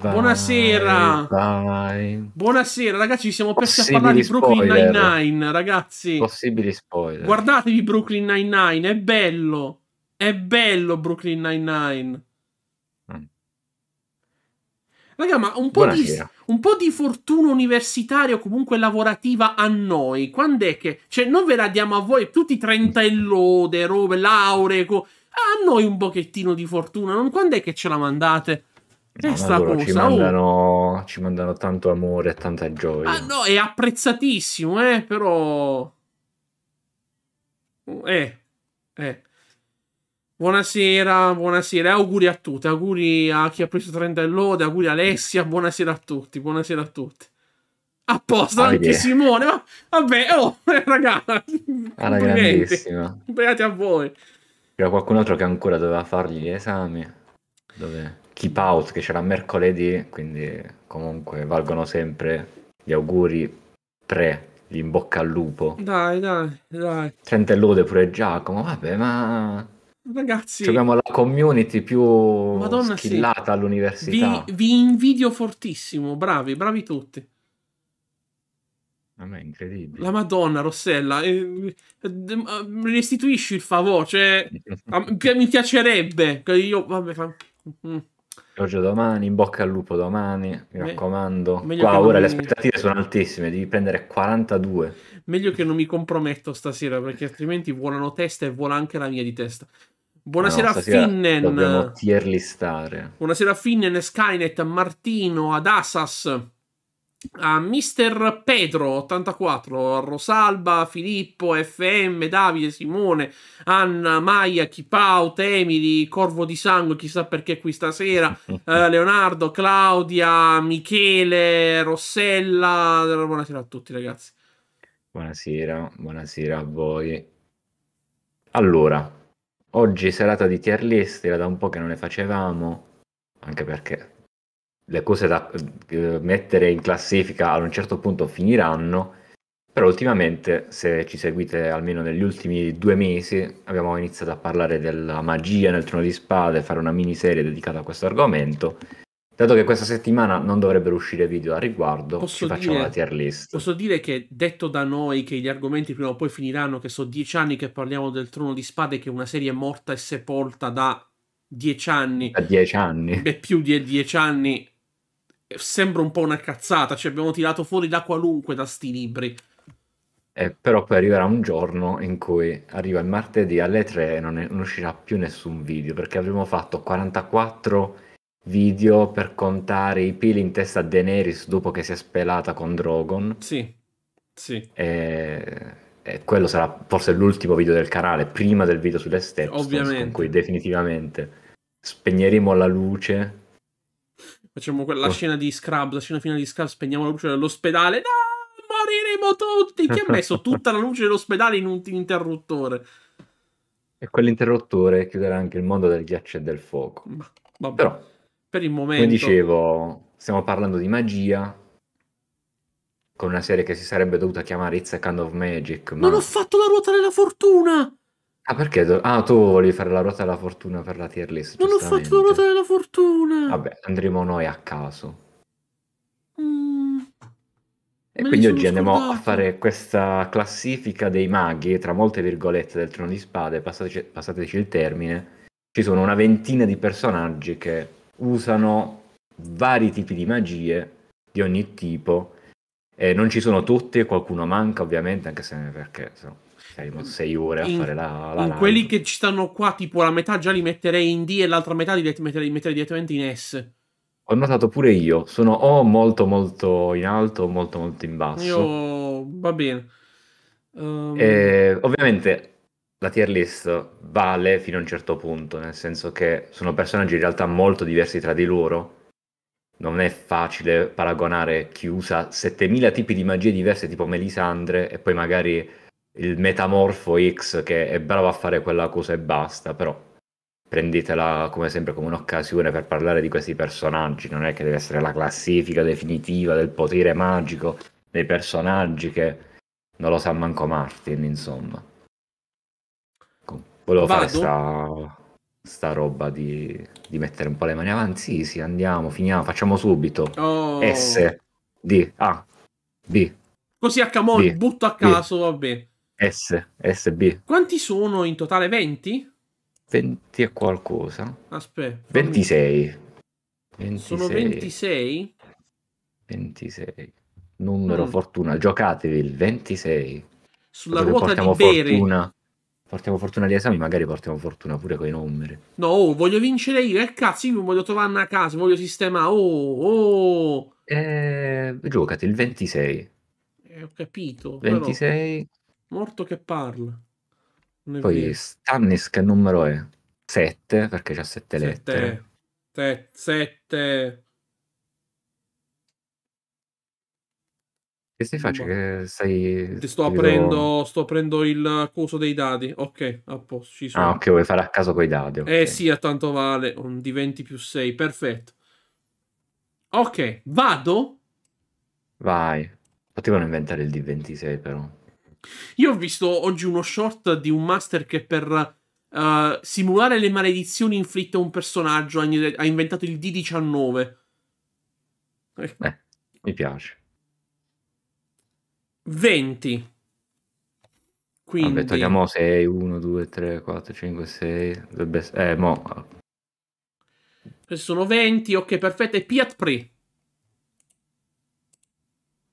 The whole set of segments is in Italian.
Vai, Buonasera. Vai. Buonasera, ragazzi. Ci siamo persi a parlare di Brooklyn Nine-Nine, ragazzi. Possibili spoiler. Guardatevi Brooklyn Nine-Nine, è bello. È bello Brooklyn Nine-Nine. Mm. Raga, ma un po, di, un po, di, fortuna universitaria o comunque lavorativa a noi, quando è che... Cioè, non ve la diamo a voi tutti 30 lode, robe, lauree... Co- a noi un pochettino di fortuna, non quando è che ce la mandate? No, loro cosa, ci mandano, oh. ci mandano tanto amore e tanta gioia. Ah no, è apprezzatissimo, eh, però... Eh, eh. Buonasera, buonasera, eh, auguri a tutti, auguri a chi ha preso 30 in lode, auguri a Alessia, buonasera a tutti, buonasera a tutti. Apposta, oh, anche yeah. Simone, ma vabbè, oh, raga, alla ah, Beati a voi. C'era qualcun altro che ancora doveva fargli gli esami. Dov'è? keep out che c'era mercoledì, quindi comunque valgono sempre gli auguri pre, gli in bocca al lupo. Dai, dai, dai. Centellude pure Giacomo, vabbè, ma... Ragazzi... Abbiamo la community più Madonna, schillata sì. all'università. Vi, vi invidio fortissimo, bravi, bravi tutti. A me è incredibile. La Madonna, Rossella, eh, eh, restituisci il favore, cioè, a, mi piacerebbe. Io, vabbè, fa... Mm, mm. Giorgio domani, in bocca al lupo domani, mi Beh, raccomando. Qua ora mi... le aspettative sono altissime, devi prendere 42. Meglio che non mi comprometto stasera perché altrimenti volano testa e vola anche la mia di testa. Buonasera no, Finnen. Dobbiamo tier listare. Buonasera Finnen, Skynet, a Martino, ad Asas a Mister Pedro 84, Rosalba, Filippo, FM, Davide, Simone, Anna, Maia, Chipao, Temili, Corvo di Sangue, chissà perché qui stasera, eh, Leonardo, Claudia, Michele, Rossella. Buonasera a tutti ragazzi. Buonasera, buonasera a voi. Allora, oggi serata di tier list, era da un po' che non ne facevamo, anche perché le cose da eh, mettere in classifica ad un certo punto finiranno, però ultimamente, se ci seguite almeno negli ultimi due mesi, abbiamo iniziato a parlare della magia nel Trono di Spade, fare una miniserie dedicata a questo argomento. Dato che questa settimana non dovrebbero uscire video a riguardo, posso ci facciamo dire, la tier list. Posso dire che, detto da noi, che gli argomenti prima o poi finiranno, che sono dieci anni che parliamo del Trono di Spade, che è una serie morta e sepolta da dieci anni. Da dieci anni. Beh, più di dieci anni sembra un po' una cazzata, Ci cioè abbiamo tirato fuori da qualunque da sti libri. Eh, però poi arriverà un giorno in cui arriva il martedì alle 3 e non, è, non uscirà più nessun video perché avremo fatto 44 video per contare i pili in testa a Daenerys dopo che si è spelata con Drogon. Sì, sì. E, e quello sarà forse l'ultimo video del canale, prima del video sulle steps, con cui definitivamente spegneremo la luce Facciamo quella oh. scena di Scrub, la scena finale di Scrub, spegniamo la luce dell'ospedale. No, moriremo tutti. Chi ha messo tutta la luce dell'ospedale in un interruttore? E quell'interruttore chiuderà anche il mondo del ghiaccio e del fuoco. Ma, vabbè. Però, per il momento... Come dicevo, stiamo parlando di magia, con una serie che si sarebbe dovuta chiamare It's a Kind of Magic. Ma... Non ho fatto la ruota della fortuna! Ah, perché? ah, tu volevi fare la ruota della fortuna per la tier list. Non ho fatto la ruota della fortuna. Vabbè, andremo noi a caso. Mm, e quindi oggi scordato. andiamo a fare questa classifica dei maghi, tra molte virgolette, del trono di spade, passateci, passateci il termine. Ci sono una ventina di personaggi che usano vari tipi di magie di ogni tipo. Eh, non ci sono tutti, qualcuno manca ovviamente, anche se perché... So saremo cioè, sei ore a in, fare la, la in quelli che ci stanno qua, tipo la metà già li metterei in D e l'altra metà li metterei, metterei direttamente in S. Ho notato pure io, sono o molto molto in alto o molto molto in basso. Io, va bene. Um... E, ovviamente la tier list vale fino a un certo punto, nel senso che sono personaggi in realtà molto diversi tra di loro. Non è facile paragonare chi usa 7000 tipi di magie diverse tipo Melisandre e poi magari il metamorfo X che è bravo a fare quella cosa e basta, però prendetela come sempre come un'occasione per parlare di questi personaggi, non è che deve essere la classifica definitiva del potere magico dei personaggi che non lo sa manco Martin, insomma. Volevo Vado. fare sta, sta roba di, di, mettere un po' le mani avanti, sì, sì, andiamo, finiamo, facciamo subito. Oh. S, D, A, B. Così a camon, butto a caso, D. vabbè. S, SB. Quanti sono in totale? 20? 20 e qualcosa. Aspetta. 26. 26. Sono 26? 26. Numero mm. fortuna, giocatevi il 26. Sulla Perché ruota di bere. Fortuna, portiamo fortuna agli esami, magari portiamo fortuna pure con i numeri. No, oh, voglio vincere io, e eh, cazzo, io voglio trovare a casa, voglio sistemare. Oh, oh. Eh, giocati il 26. Eh, ho capito. 26. Però... Morto che parla. Poi Stannis che numero è? 7 perché c'ha 7 lettere. 7. Che stai facendo? Boh. Che sei... Ti sto aprendo, devo... sto aprendo il coso dei dadi. Ok, a posto. Ci ah, sono. Ah, ok, vuoi fare a caso coi dadi. Okay. Eh sì, a tanto vale. un 20 più 6, perfetto. Ok, vado. Vai. Potevano inventare il D26 però. Io ho visto oggi uno short di un master che per uh, simulare le maledizioni inflitte a un personaggio ha, inventato il D19. Ecco. eh mi piace. 20. Quindi... Vabbè, togliamo 6, 1, 2, 3, 4, 5, 6. Dovrebbe... Eh, mo. Questi sono 20, ok, perfetto. E Piat Pre.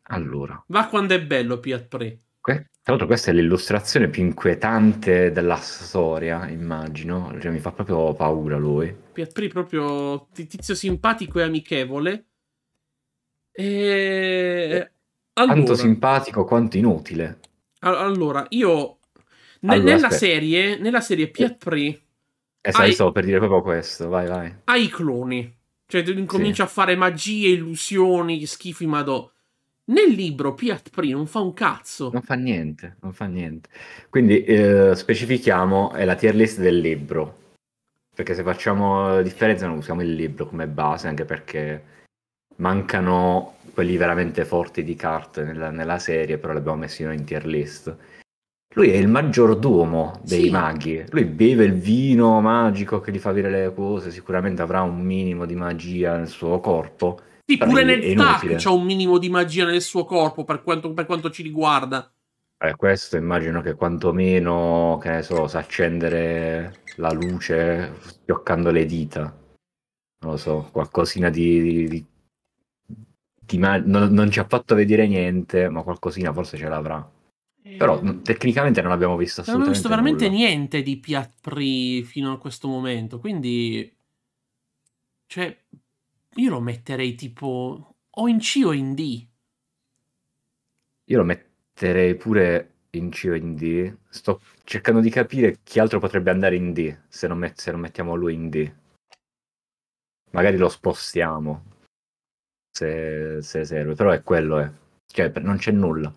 Allora. Va quando è bello Piat Pre. Que- tra l'altro questa è l'illustrazione più inquietante della storia, immagino, cioè, mi fa proprio paura lui. Pietri proprio tizio simpatico e amichevole. E... Eh, eh, allora, Tanto simpatico quanto inutile. Allora, io... Ne- allora, nella, serie, nella, serie, eh. Pietri... Eh, sai, hai... per dire proprio questo, vai, vai. Ha i cloni. Cioè, incomincia sì. a fare magie, illusioni, schifi, madò. Nel libro Piat Pri non fa un cazzo. Non fa niente, non fa niente. Quindi eh, specifichiamo, è la tier list del libro. Perché se facciamo differenza non usiamo il libro come base, anche perché mancano quelli veramente forti di carte nella, nella serie, però li abbiamo messi noi in tier list. Lui è il maggiordomo dei sì. maghi. Lui beve il vino magico che gli fa avere le cose. Sicuramente avrà un minimo di magia nel suo corpo. Sì, pure nel inutile. tac c'è un minimo di magia nel suo corpo per quanto, per quanto ci riguarda. Eh, questo immagino che quantomeno, che ne so, sa accendere la luce schioccando le dita. Non lo so, qualcosina di... di, di ma- non, non, ci ha fatto vedere niente, ma qualcosina forse ce l'avrà. Eh. Però mm, tecnicamente non abbiamo visto assolutamente Non abbiamo visto veramente nulla. niente di Piatri fino a questo momento, quindi... Cioè, io lo metterei tipo o in C o in D. Io lo metterei pure in C o in D. Sto cercando di capire chi altro potrebbe andare in D se non, met- se non mettiamo lui in D. Magari lo spostiamo se, se serve, però è quello, eh. cioè non c'è nulla.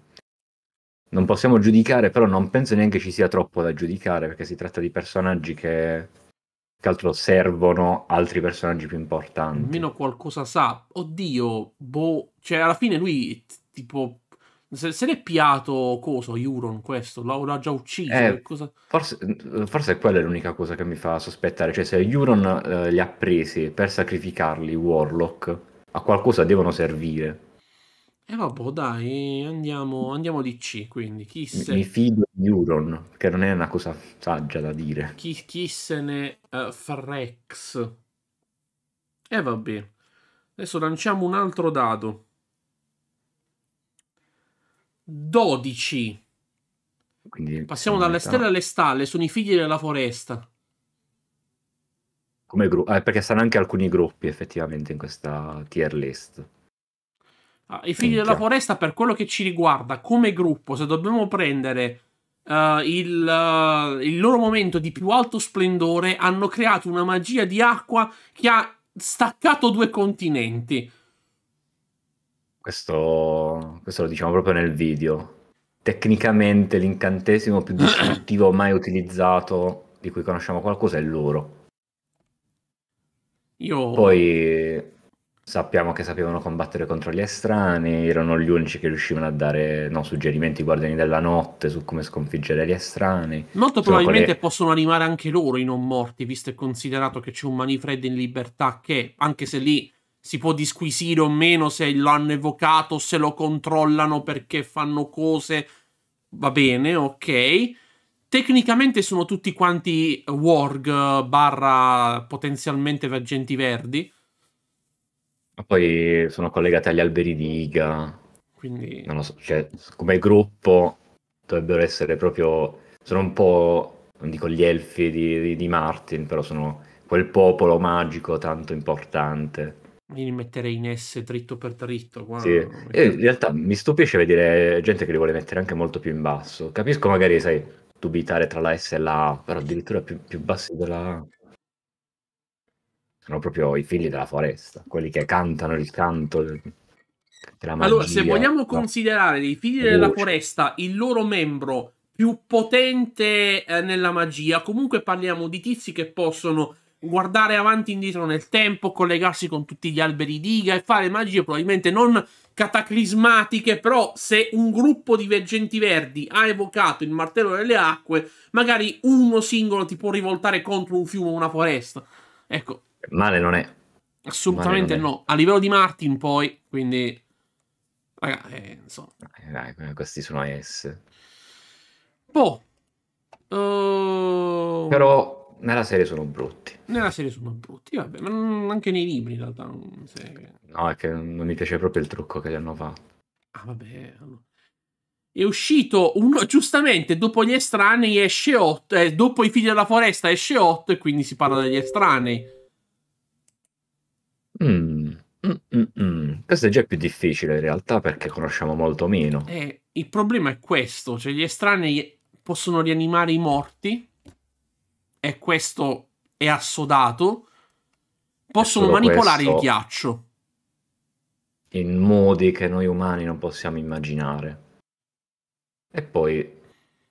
Non possiamo giudicare, però non penso neanche ci sia troppo da giudicare perché si tratta di personaggi che che altro servono altri personaggi più importanti. Almeno qualcosa sa. Oddio, boh. Cioè, alla fine lui, tipo, se, se l'è piato coso, Euron, questo, l'ha, già ucciso. Eh, forse, mm, forse, quella è l'unica cosa che mi fa sospettare. Cioè, se Euron eh, li ha presi per sacrificarli, Warlock, a qualcosa devono servire. E eh, vabbè, dai, andiamo, andiamo di C, quindi chi se... Mi fido di Euron, che non è una cosa saggia da dire. Chi, chi se ne uh, eh, frex. E eh, vabbè. Adesso lanciamo un altro dado. 12. Quindi, Passiamo dalle metà. stelle alle stalle, sono i figli della foresta. Come gruppo, eh, perché saranno anche alcuni gruppi effettivamente in questa tier list. Ah, I figli della foresta, per quello che ci riguarda, come gruppo, se dobbiamo prendere uh, il, uh, il, loro momento di più alto splendore, hanno creato una magia di acqua che ha staccato due continenti. Questo, questo lo diciamo proprio nel video. Tecnicamente l'incantesimo più distruttivo mai utilizzato, di cui conosciamo qualcosa, è l'oro. Io... Poi Sappiamo che sapevano combattere contro gli estranei, erano gli unici che riuscivano a dare no, suggerimenti ai guardiani della notte su come sconfiggere gli estranei. Molto probabilmente quelle... possono animare anche loro i non morti, visto e considerato che c'è un Manifred in libertà che, anche se lì si può disquisire o meno se lo hanno evocato, se lo controllano perché fanno cose, va bene, ok. Tecnicamente sono tutti quanti warg barra potenzialmente vagenti verdi poi sono collegate agli alberi di Iga. Quindi... Non lo so, cioè, come gruppo dovrebbero essere proprio... Sono un po', non dico gli elfi di, di, di Martin, però sono quel popolo magico tanto importante. Io li metterei in S dritto per dritto. Wow. Sì. E eh, in realtà mi stupisce vedere gente che li vuole mettere anche molto più in basso. Capisco magari, sai, dubitare tra la S e la A, però addirittura più, più bassi della A sono proprio i figli della foresta, quelli che cantano il canto della magia. Allora, se vogliamo no. considerare i figli Luce. della foresta il loro membro più potente eh, nella magia, comunque parliamo di tizi che possono guardare avanti e indietro nel tempo, collegarsi con tutti gli alberi diga e fare magie probabilmente non cataclismatiche, però se un gruppo di veggenti verdi ha evocato il martello delle acque, magari uno singolo ti può rivoltare contro un fiume o una foresta. Ecco, Male non è. Assolutamente non è. no. A livello di Martin poi, quindi... Raga, eh, insomma. Eh, dai, questi sono S. Boh. Uh... Però nella serie sono brutti. Nella serie sono brutti, vabbè, ma anche nei libri in realtà. Non sei... No, è che non mi piace proprio il trucco che gli hanno fatto. Ah, vabbè. Allora. È uscito uno, giustamente dopo gli estranei esce 8, eh, dopo i figli della foresta esce 8 e quindi si parla degli estranei. Mh. mh mh Questo è già più difficile in realtà perché conosciamo molto meno. Eh, il problema è questo, cioè gli estranei possono rianimare i morti e questo è assodato. Possono manipolare il ghiaccio. In modi che noi umani non possiamo immaginare. E poi,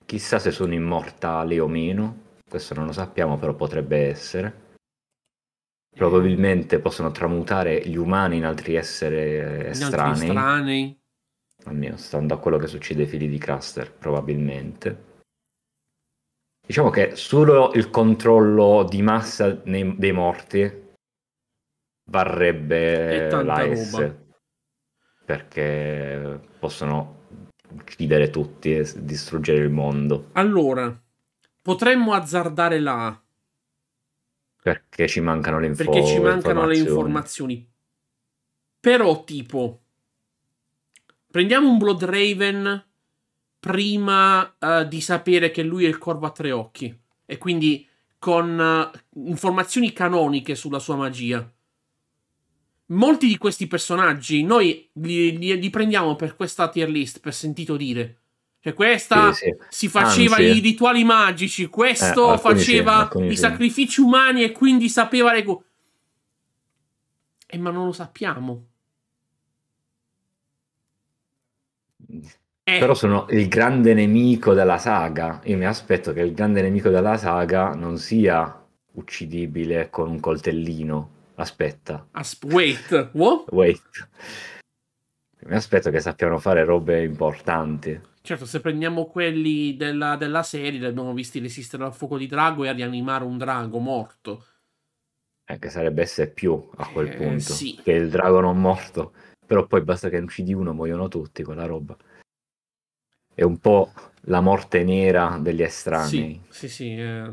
chissà se sono immortali o meno, questo non lo sappiamo, però potrebbe essere probabilmente possono tramutare gli umani in altri esseri estranei. Eh, in altri Almeno stando a quello che succede ai figli di Cluster, probabilmente. Diciamo che solo il controllo di massa nei, dei morti varrebbe l'AS. Perché possono uccidere tutti e distruggere il mondo. Allora, potremmo azzardare la perché ci mancano le info- Perché ci mancano informazioni. le informazioni. Però, tipo, prendiamo un Blood Raven prima uh, di sapere che lui è il corvo a tre occhi. E quindi con uh, informazioni canoniche sulla sua magia. Molti di questi personaggi noi li, li, li prendiamo per questa tier list, per sentito dire. Cioè, questa sì, sì. si faceva Anzi, i rituali magici, questo eh, faceva sì, i sacrifici umani e quindi sapeva le cose. Eh, ma non lo sappiamo. Eh. Però sono il grande nemico della saga. Io mi aspetto che il grande nemico della saga non sia uccidibile con un coltellino. Aspetta. As- wait, what? wait. Mi aspetto che sappiano fare robe importanti. Certo, se prendiamo quelli della, della serie, li abbiamo visti resistere al fuoco di drago e a rianimare un drago morto. Eh, che sarebbe S più a quel eh, punto, sì. che il drago non morto. Però poi basta che uccidi uno, muoiono tutti, quella roba. È un po' la morte nera degli estranei. Sì, sì, sì. Eh...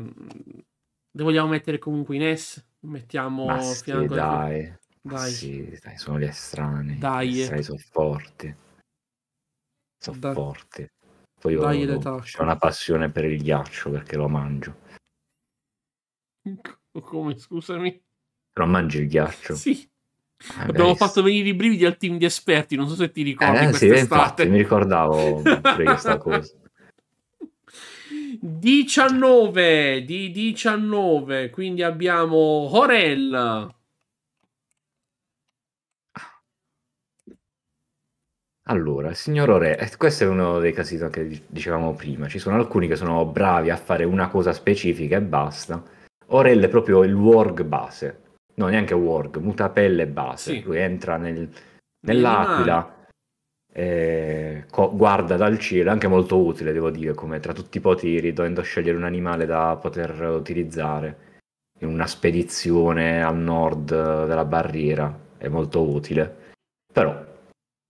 vogliamo mettere comunque in S? Mettiamo Ma fianco sì, dai. Dai. Sì, dai, sono gli estranei. Dai. Gli estranei sono forti. Sono da... forti. Poi io Dai, ho, ho una passione per il ghiaccio perché lo mangio. Come, scusami? Non mangi il ghiaccio? Sì. Ah, Abbiamo beh, fatto venire i brividi al team di esperti, non so se ti ricordi. Eh, sì, infatti, mi ricordavo questa cosa. 19 di 19, quindi abbiamo Horel. Allora, il signor Ore, eh, questo è uno dei casi che dicevamo prima, ci sono alcuni che sono bravi a fare una cosa specifica e basta. Orel è proprio il work base, no neanche work, mutapelle base, sì. lui entra nel, nell'aquila, eh, co- guarda dal cielo, è anche molto utile devo dire, come tra tutti i poteri, dovendo scegliere un animale da poter utilizzare in una spedizione al nord della barriera, è molto utile. Però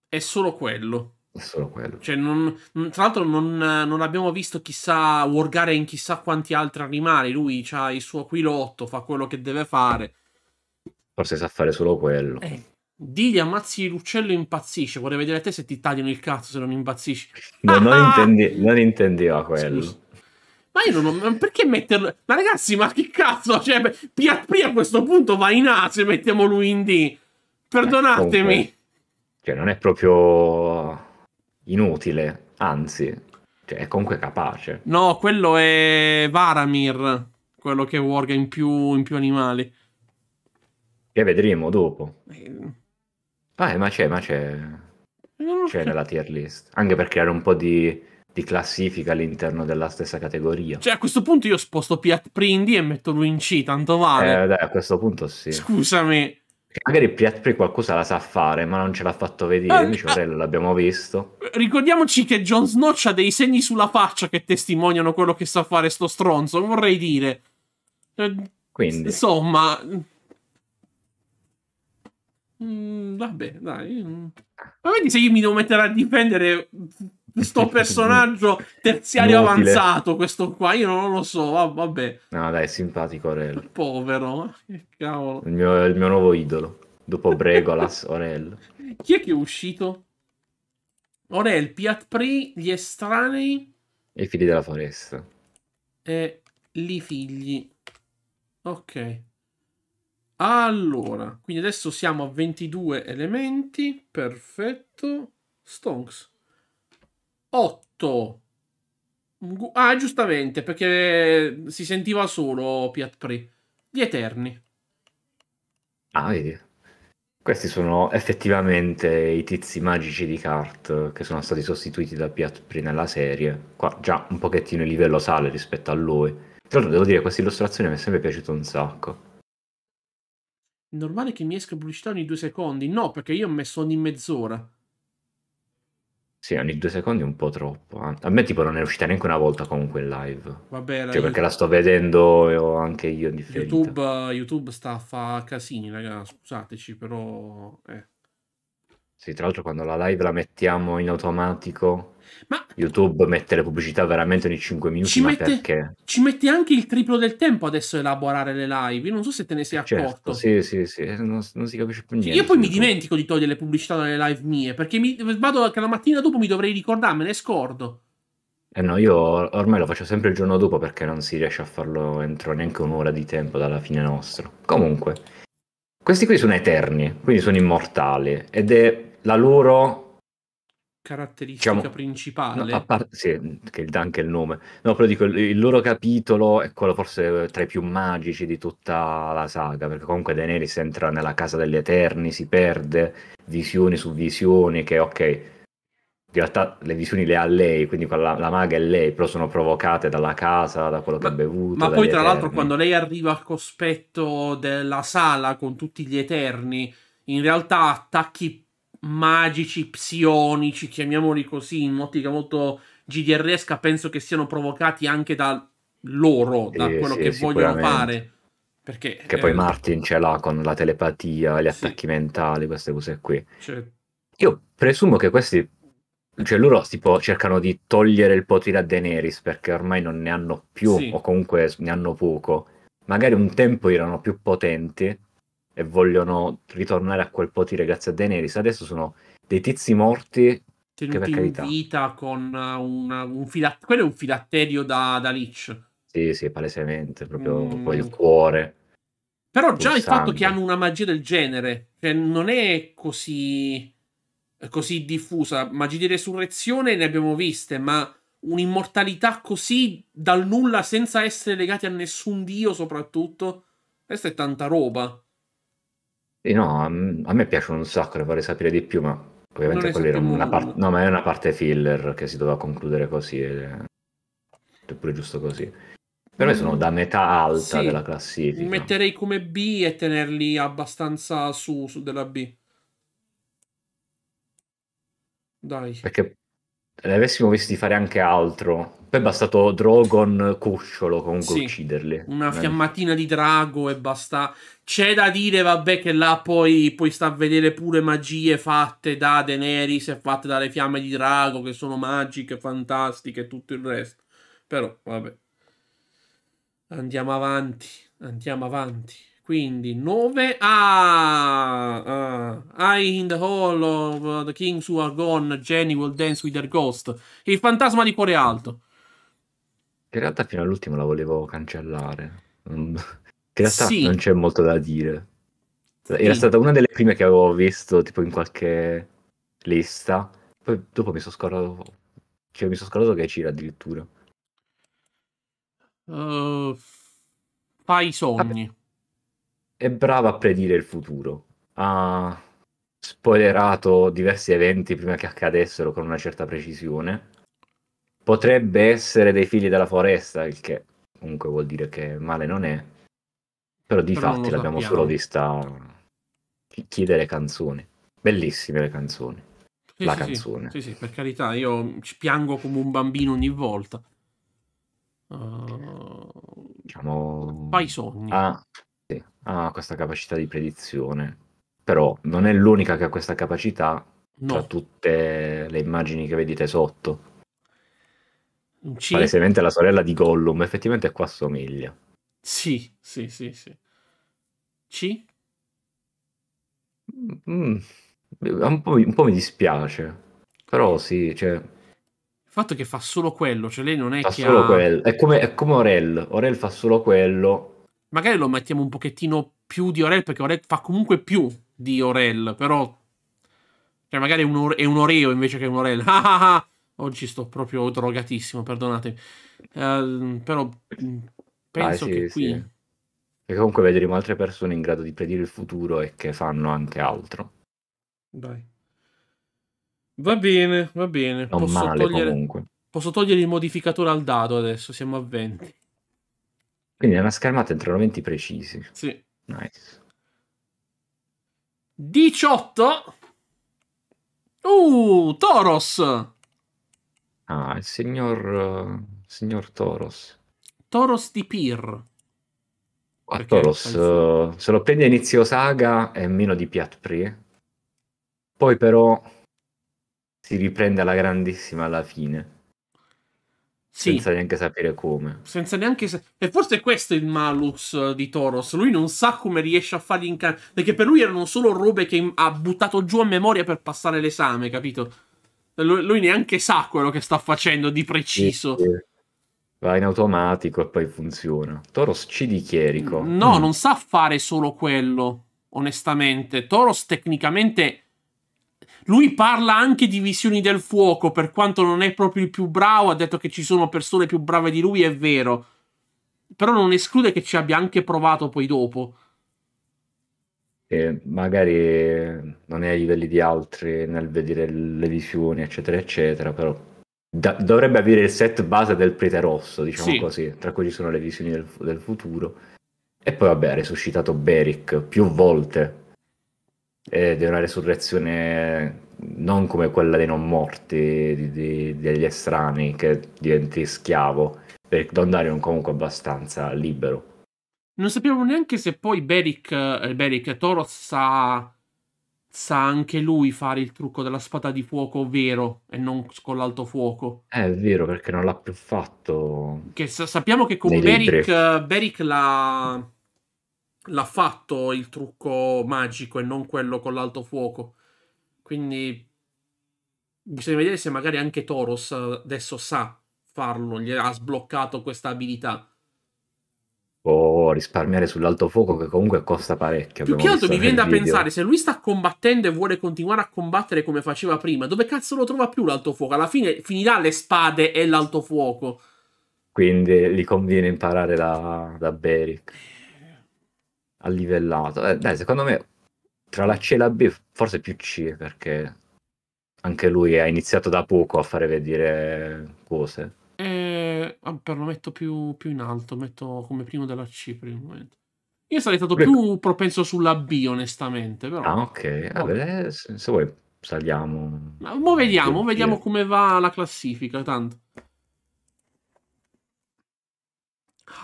è solo quello. È solo quello. Cioè, non, tra l'altro non, non, abbiamo visto chissà wargare in chissà quanti altri animali. Lui ha il suo aquilotto, fa quello che deve fare. Forse sa fare solo quello. Eh, digli ammazzi l'uccello impazzisce. Vorrei vedere te se ti tagliano il cazzo se non impazzisci. No, non, ah, ah, ah! intendi, non intendeva quello. Scusa. Ma io non ho, perché metterlo? Ma ragazzi, ma che cazzo? Cioè, Pia, Pia a questo punto va in A se mettiamo lui in D. Perdonatemi. Eh, cioè, non è proprio inutile, anzi, cioè, è comunque capace. No, quello è Varamir, quello che worga in più, in più animali. Che vedremo dopo. Eh. ma c'è, ma c'è. C'è nella tier list. Anche per creare un po' di, di, classifica all'interno della stessa categoria. Cioè, a questo punto io sposto Piat Prindi e metto lui in C, tanto vale. Eh, dai, a questo punto sì. Scusami. Cioè, magari Piatri qualcosa la sa fare, ma non ce l'ha fatto vedere. ah, eh, fratello, eh, l'abbiamo visto. Ricordiamoci che Jon Snow ha dei segni sulla faccia che testimoniano quello che sa fare sto stronzo, vorrei dire. Eh, Quindi. Insomma... Mm, vabbè, dai. Ma vedi se io mi devo mettere a difendere sto personaggio terziario Inutile. avanzato, questo qua, io non lo so, vabbè. No dai, simpatico Orello. Povero, eh, che cavolo. Il mio, il mio nuovo idolo, dopo Bregolas, Orello. Chi è che è uscito? Orel, Piat Pri, gli estranei... E i figli della foresta. E i figli. Ok. Allora, quindi adesso siamo a 22 elementi, perfetto. Stonks. 8. Ah, giustamente, perché si sentiva solo Piat Pre. Gli Eterni. Ah, vedi. Questi sono effettivamente i tizi magici di Kart che sono stati sostituiti da Piat Pre nella serie. Qua già un pochettino il livello sale rispetto a lui. Tra l'altro devo dire, questa illustrazione mi è sempre piaciuta un sacco. È normale che mi esca pubblicità ogni due secondi? No, perché io ho messo ogni mezz'ora. Sì, ogni due secondi è un po' troppo. Eh. A me tipo non è uscita neanche una volta comunque in live. Vabbè, la cioè, perché la sto vedendo anche io in differita. YouTube, YouTube sta a fa casini, raga, scusateci, però... Eh. Sì, tra l'altro quando la live la mettiamo in automatico ma YouTube mette le pubblicità veramente ogni 5 minuti, ci mette, perché? Ci mette anche il triplo del tempo adesso a elaborare le live. Io non so se te ne sei certo, accorto. sì, sì, sì, non, non si capisce più niente. Io poi mi dimentico di togliere le pubblicità dalle live mie, perché mi, vado che la mattina dopo mi dovrei ricordare, me ne scordo. Eh no, io ormai lo faccio sempre il giorno dopo perché non si riesce a farlo entro neanche un'ora di tempo dalla fine nostra. Comunque, questi qui sono eterni, quindi sono immortali ed è la loro caratteristica diciamo, principale. No, a parte, sì, che dà anche il nome. No, però dico, il, il, loro capitolo è quello forse tra i più magici di tutta la saga, perché comunque Daenerys entra nella casa degli Eterni, si perde, visioni su visioni, che ok, in realtà le visioni le ha lei, quindi la, la maga è lei, però sono provocate dalla casa, da quello ma, che ha bevuto. Ma poi tra Eterni. l'altro quando lei arriva al cospetto della sala con tutti gli Eterni, in realtà attacchi magici, psionici, chiamiamoli così, in ottica molto GDResca, penso che siano provocati anche da loro, da eh, quello sì, che vogliono fare. Perché, che eh, poi Martin ce l'ha con la telepatia, gli sì. attacchi mentali, queste cose qui. Cioè... Io presumo che questi, cioè loro tipo, cercano di togliere il potere a Daenerys perché ormai non ne hanno più, sì. o comunque ne hanno poco. Magari un tempo erano più potenti, e vogliono ritornare a quel po' di ragazzi a Daenerys. Adesso sono dei tizi morti tenuti in vita con uh, un, un filat- quello è un filatterio da, da Lich. Sì, sì, palesemente, proprio mm. il cuore. Però già il fatto che hanno una magia del genere, cioè non è così, così diffusa. Magie di resurrezione ne abbiamo viste, ma un'immortalità così dal nulla, senza essere legati a nessun dio soprattutto, questa è tanta roba. E no, a me piacciono un sacco, ne vorrei sapere di più, ma ovviamente quella era una parte... No, ma è una parte filler che si doveva concludere così, ed è pure giusto così. Per me sono mm. da metà alta sì, della classifica. metterei come B e tenerli abbastanza su, su della B. Dai. Perché ne eh, avessimo visto di fare anche altro, poi è bastato Drogon Cusciolo comunque sì, ucciderli. Una fiammatina di drago e basta. C'è da dire, vabbè, che là poi, poi sta a vedere pure magie fatte da Daenerys e fatte dalle fiamme di drago che sono magiche, fantastiche e tutto il resto. Però, vabbè. Andiamo avanti, andiamo avanti. Quindi 9 ah, ah, I in the hall of the kings who are gone, Jenny will dance with her ghost. Il fantasma di cuore alto in realtà fino all'ultimo la volevo cancellare. In realtà sì. non c'è molto da dire. Era sì. stata una delle prime che avevo visto tipo in qualche lista. Poi dopo mi sono scordato. Cioè, mi sono scordato che c'era addirittura. Uh, fai i sogni. Vabbè. È brava a predire il futuro. Ha spoilerato diversi eventi prima che accadessero con una certa precisione potrebbe essere dei figli della foresta, il che comunque vuol dire che male non è. Però di fatti l'abbiamo solo vista chi delle canzoni. Bellissime le canzoni. Sì, la sì, canzone. Sì, sì, per carità, io ci piango come un bambino ogni volta. Uh, diciamo... Fai sogni. Ha, ah, sì, ha questa capacità di predizione. Però non è l'unica che ha questa capacità no. tra tutte le immagini che vedete sotto c. Palesemente la sorella di Gollum, effettivamente qua somiglia. Sì, sì, sì, sì. C? Mm, mm, un, po', un, po', mi dispiace, però sì, cioè... Il fatto che fa solo quello, cioè lei non è fa che solo ha... quello, è come, è come Orel, Orel fa solo quello. Magari lo mettiamo un pochettino più di Orel, perché Orel fa comunque più di Orel, però... Cioè magari è un, or- è un Oreo invece che un Orel. Ah, ah, ah. Oggi sto proprio drogatissimo, perdonatemi. Uh, però mm, penso ah, sì, che qui... Sì. E comunque vedremo altre persone in grado di predire il futuro e che fanno anche altro. Dai. Va bene, va bene. Non posso, male, togliere... posso togliere il modificatore al dado adesso, siamo a 20. Quindi è una schermata in 20 precisi. Sì. Nice. 18. Uh, Toros. Ah, il signor, eh, signor Toros. Toros di Pir. A ah, Toros, uh, se lo prende a inizio saga è meno di Piat Poi però si riprende alla grandissima alla fine. Sì. Senza neanche sapere come. Senza neanche sa- e forse questo è il malus eh, di Toros. Lui non sa come riesce a fargli incantare. Perché per lui erano solo robe che ha buttato giù a memoria per passare l'esame, capito? Lui, lui, neanche sa quello che sta facendo di preciso. Sì, sì. Va in automatico e poi funziona. Toros di Chierico. No, mm. non sa fare solo quello, onestamente. Toros tecnicamente... Lui parla anche di visioni del fuoco, per quanto non è proprio il più bravo, ha detto che ci sono persone più brave di lui, è vero. Però non esclude che ci abbia anche provato poi dopo e magari non è ai livelli di altri nel vedere le visioni, eccetera, eccetera, però da- dovrebbe avere il set base del prete rosso, diciamo sì. così, tra cui ci sono le visioni del, del futuro. E poi, vabbè, ha resuscitato Beric più volte ed è una resurrezione non come quella dei non morti, di, di, degli estranei che diventi schiavo, perché Don Darion comunque abbastanza libero. Non sappiamo neanche se poi Beric, eh, Beric Toro sa, sa anche lui fare il trucco della spada di fuoco vero e non con l'alto fuoco. Eh, è vero perché non l'ha più fatto. Che sa- sappiamo che con Beric, eh, Beric l'ha, l'ha fatto il trucco magico e non quello con l'alto fuoco. Quindi bisogna vedere se magari anche Toros adesso sa farlo, gli ha sbloccato questa abilità risparmiare sull'alto fuoco che comunque costa parecchio. Più che altro mi viene da video. pensare, se lui sta combattendo e vuole continuare a combattere come faceva prima, dove cazzo lo trova più l'alto fuoco? Alla fine finirà le spade e l'alto fuoco. Quindi gli conviene imparare da, da Beric. Ha livellato. Eh, dai, secondo me tra la C e la B forse più C perché anche lui ha iniziato da poco a fare vedere cose. Eh, vabbè, lo metto più, più in alto, metto come primo della C per il momento. Io sarei stato più propenso sulla B, onestamente. Però. Ah, ok. Eh, vabbè, se vuoi saliamo. Ma mo vediamo, vediamo come va la classifica. Tanto.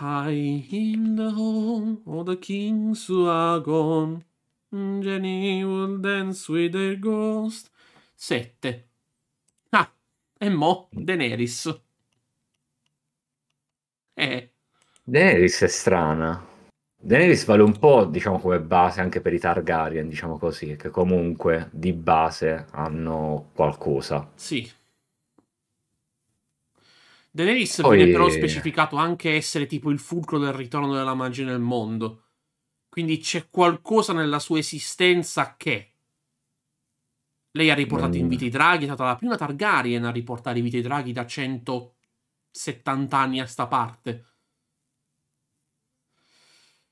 High in the home of the kings who are gone. Jenny will dance with the ghost. 7. Ah, e mo Daenerys. Eh. Daenerys è strana. Daenerys vale un po', diciamo, come base anche per i Targaryen, diciamo così, che comunque di base hanno qualcosa. Sì. Daenerys Poi... viene però specificato anche essere tipo il fulcro del ritorno della magia nel mondo. Quindi c'è qualcosa nella sua esistenza che... Lei ha riportato mm. in vita i draghi, è stata la prima Targaryen a riportare in vita i draghi da 180 70 anni a sta parte.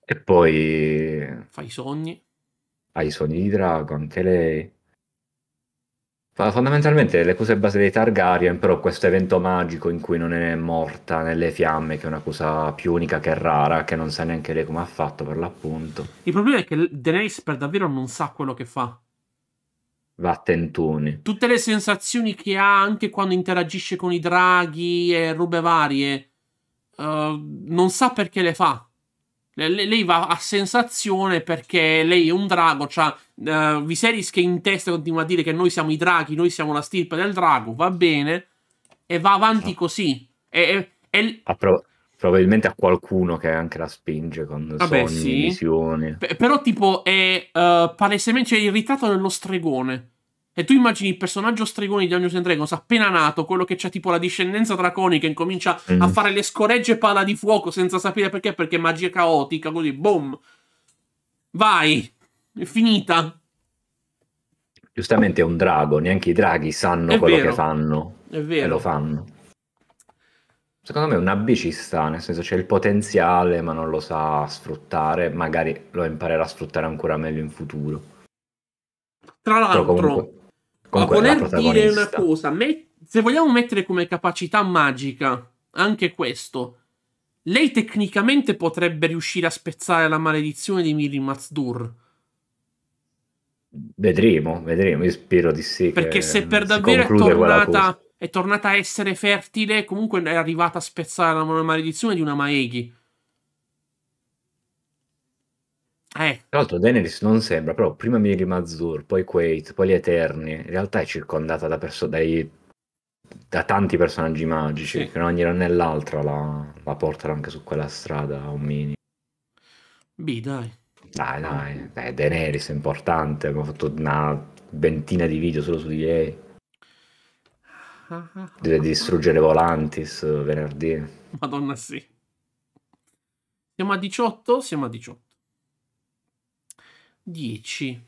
E poi... Fai i sogni. Ha i sogni di Drago, anche lei. fondamentalmente le cose base dei Targaryen, però questo evento magico in cui non è morta nelle fiamme, che è una cosa più unica che rara, che non sa neanche lei come ha fatto per l'appunto. Il problema è che Daenerys per davvero non sa quello che fa va a tentoni. Tutte le sensazioni che ha anche quando interagisce con i draghi e robe varie, uh, non sa perché le fa. Le, le, lei va a sensazione perché lei è un drago, cioè uh, Viserys che in testa continua a dire che noi siamo i draghi, noi siamo la stirpe del drago, va bene, e va avanti no. così. E, e, e... A pro probabilmente a qualcuno che anche la spinge con Vabbè, sogni, sì. visioni. P però tipo è uh, palesemente cioè, il ritratto stregone. E tu immagini il personaggio stregone di Dungeons Dragons appena nato, quello che c'ha tipo la discendenza draconica, incomincia mm. a fare le scoregge pala di fuoco senza sapere perché, perché è magia caotica, così, boom. Vai, è finita. Giustamente è un drago, neanche i draghi sanno è quello vero. che fanno. È vero. E lo fanno. Secondo me una bici sta, nel senso c'è il potenziale ma non lo sa sfruttare, magari lo imparerà a sfruttare ancora meglio in futuro. Tra l'altro, comunque... Comunque, a voler dire una cosa, me- se vogliamo mettere come capacità magica anche questo, lei tecnicamente potrebbe riuscire a spezzare la maledizione di Mirim Mazdur. Vedremo, vedremo, io spero di sì. Perché se per davvero è tornata, è tornata, a essere fertile, comunque è arrivata a spezzare la maledizione di una Maeghi. Eh. Tra l'altro Daenerys non sembra, però prima Miri Mazur, poi Quaid, poi gli Eterni, in realtà è circondata da, perso- dai, da tanti personaggi magici, sì. che in ogni nell'altra la, la portano anche su quella strada un mini. B, dai. Dai, dai, dai, Daenerys è importante, abbiamo fatto una ventina di video solo su di lei. Deve distruggere Volantis eh, venerdì. Madonna sì. Siamo a 18? Siamo a 18. 10.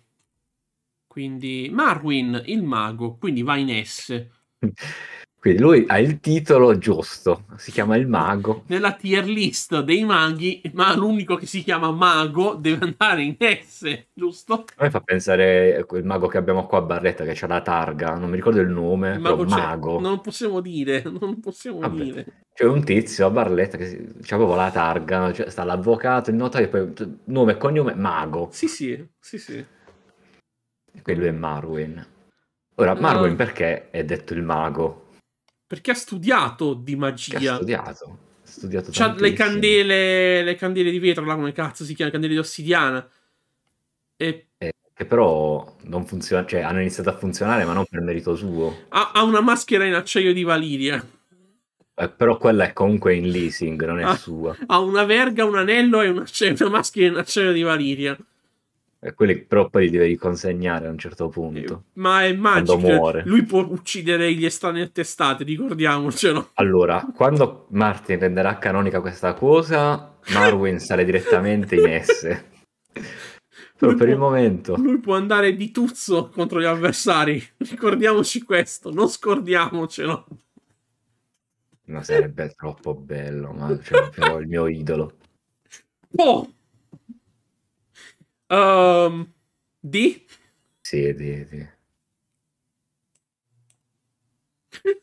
Quindi Marwin, il mago, quindi va in S. Quindi lui ha il titolo giusto, si chiama il mago. Nella tier list dei maghi, ma l'unico che si chiama mago deve andare in S, giusto? A me fa pensare quel mago che abbiamo qua a Barretta che c'ha la targa, non mi ricordo il nome, il mago però mago. Non possiamo dire, non possiamo Vabbè. dire. C'è un tizio a Barletta che c'ha proprio la targa, cioè sta l'avvocato, il notaio, poi nome e cognome mago. Sì, sì, sì, sì. Quello è Marwin. Ora, Marwin uh... perché è detto il mago? perché ha studiato di magia. ha studiato. Ha studiato C'ha le candele, le candele di vetro, là come cazzo si chiama, candele di ossidiana. E... Eh, che però non funziona, cioè hanno iniziato a funzionare ma non per merito suo. Ha, ha una maschera in acciaio di validia. Eh, però quella è comunque in leasing, non è ha, ah, sua. Ha una verga, un anello e una, una maschera in acciaio di validia. Eh, quelli però poi li devi consegnare a un certo punto. Eh, ma è magico. Cioè, muore. Lui può uccidere gli estranei attestati, ricordiamocelo. Allora, quando Martin renderà canonica questa cosa, Marwin sale direttamente in S. Però per può, il momento... Lui può andare di tuzzo contro gli avversari. Ricordiamoci questo, non scordiamocelo. Ma sarebbe troppo bello, ma cioè, il mio idolo. Oh! Um, ehm, D? Sì, D, D.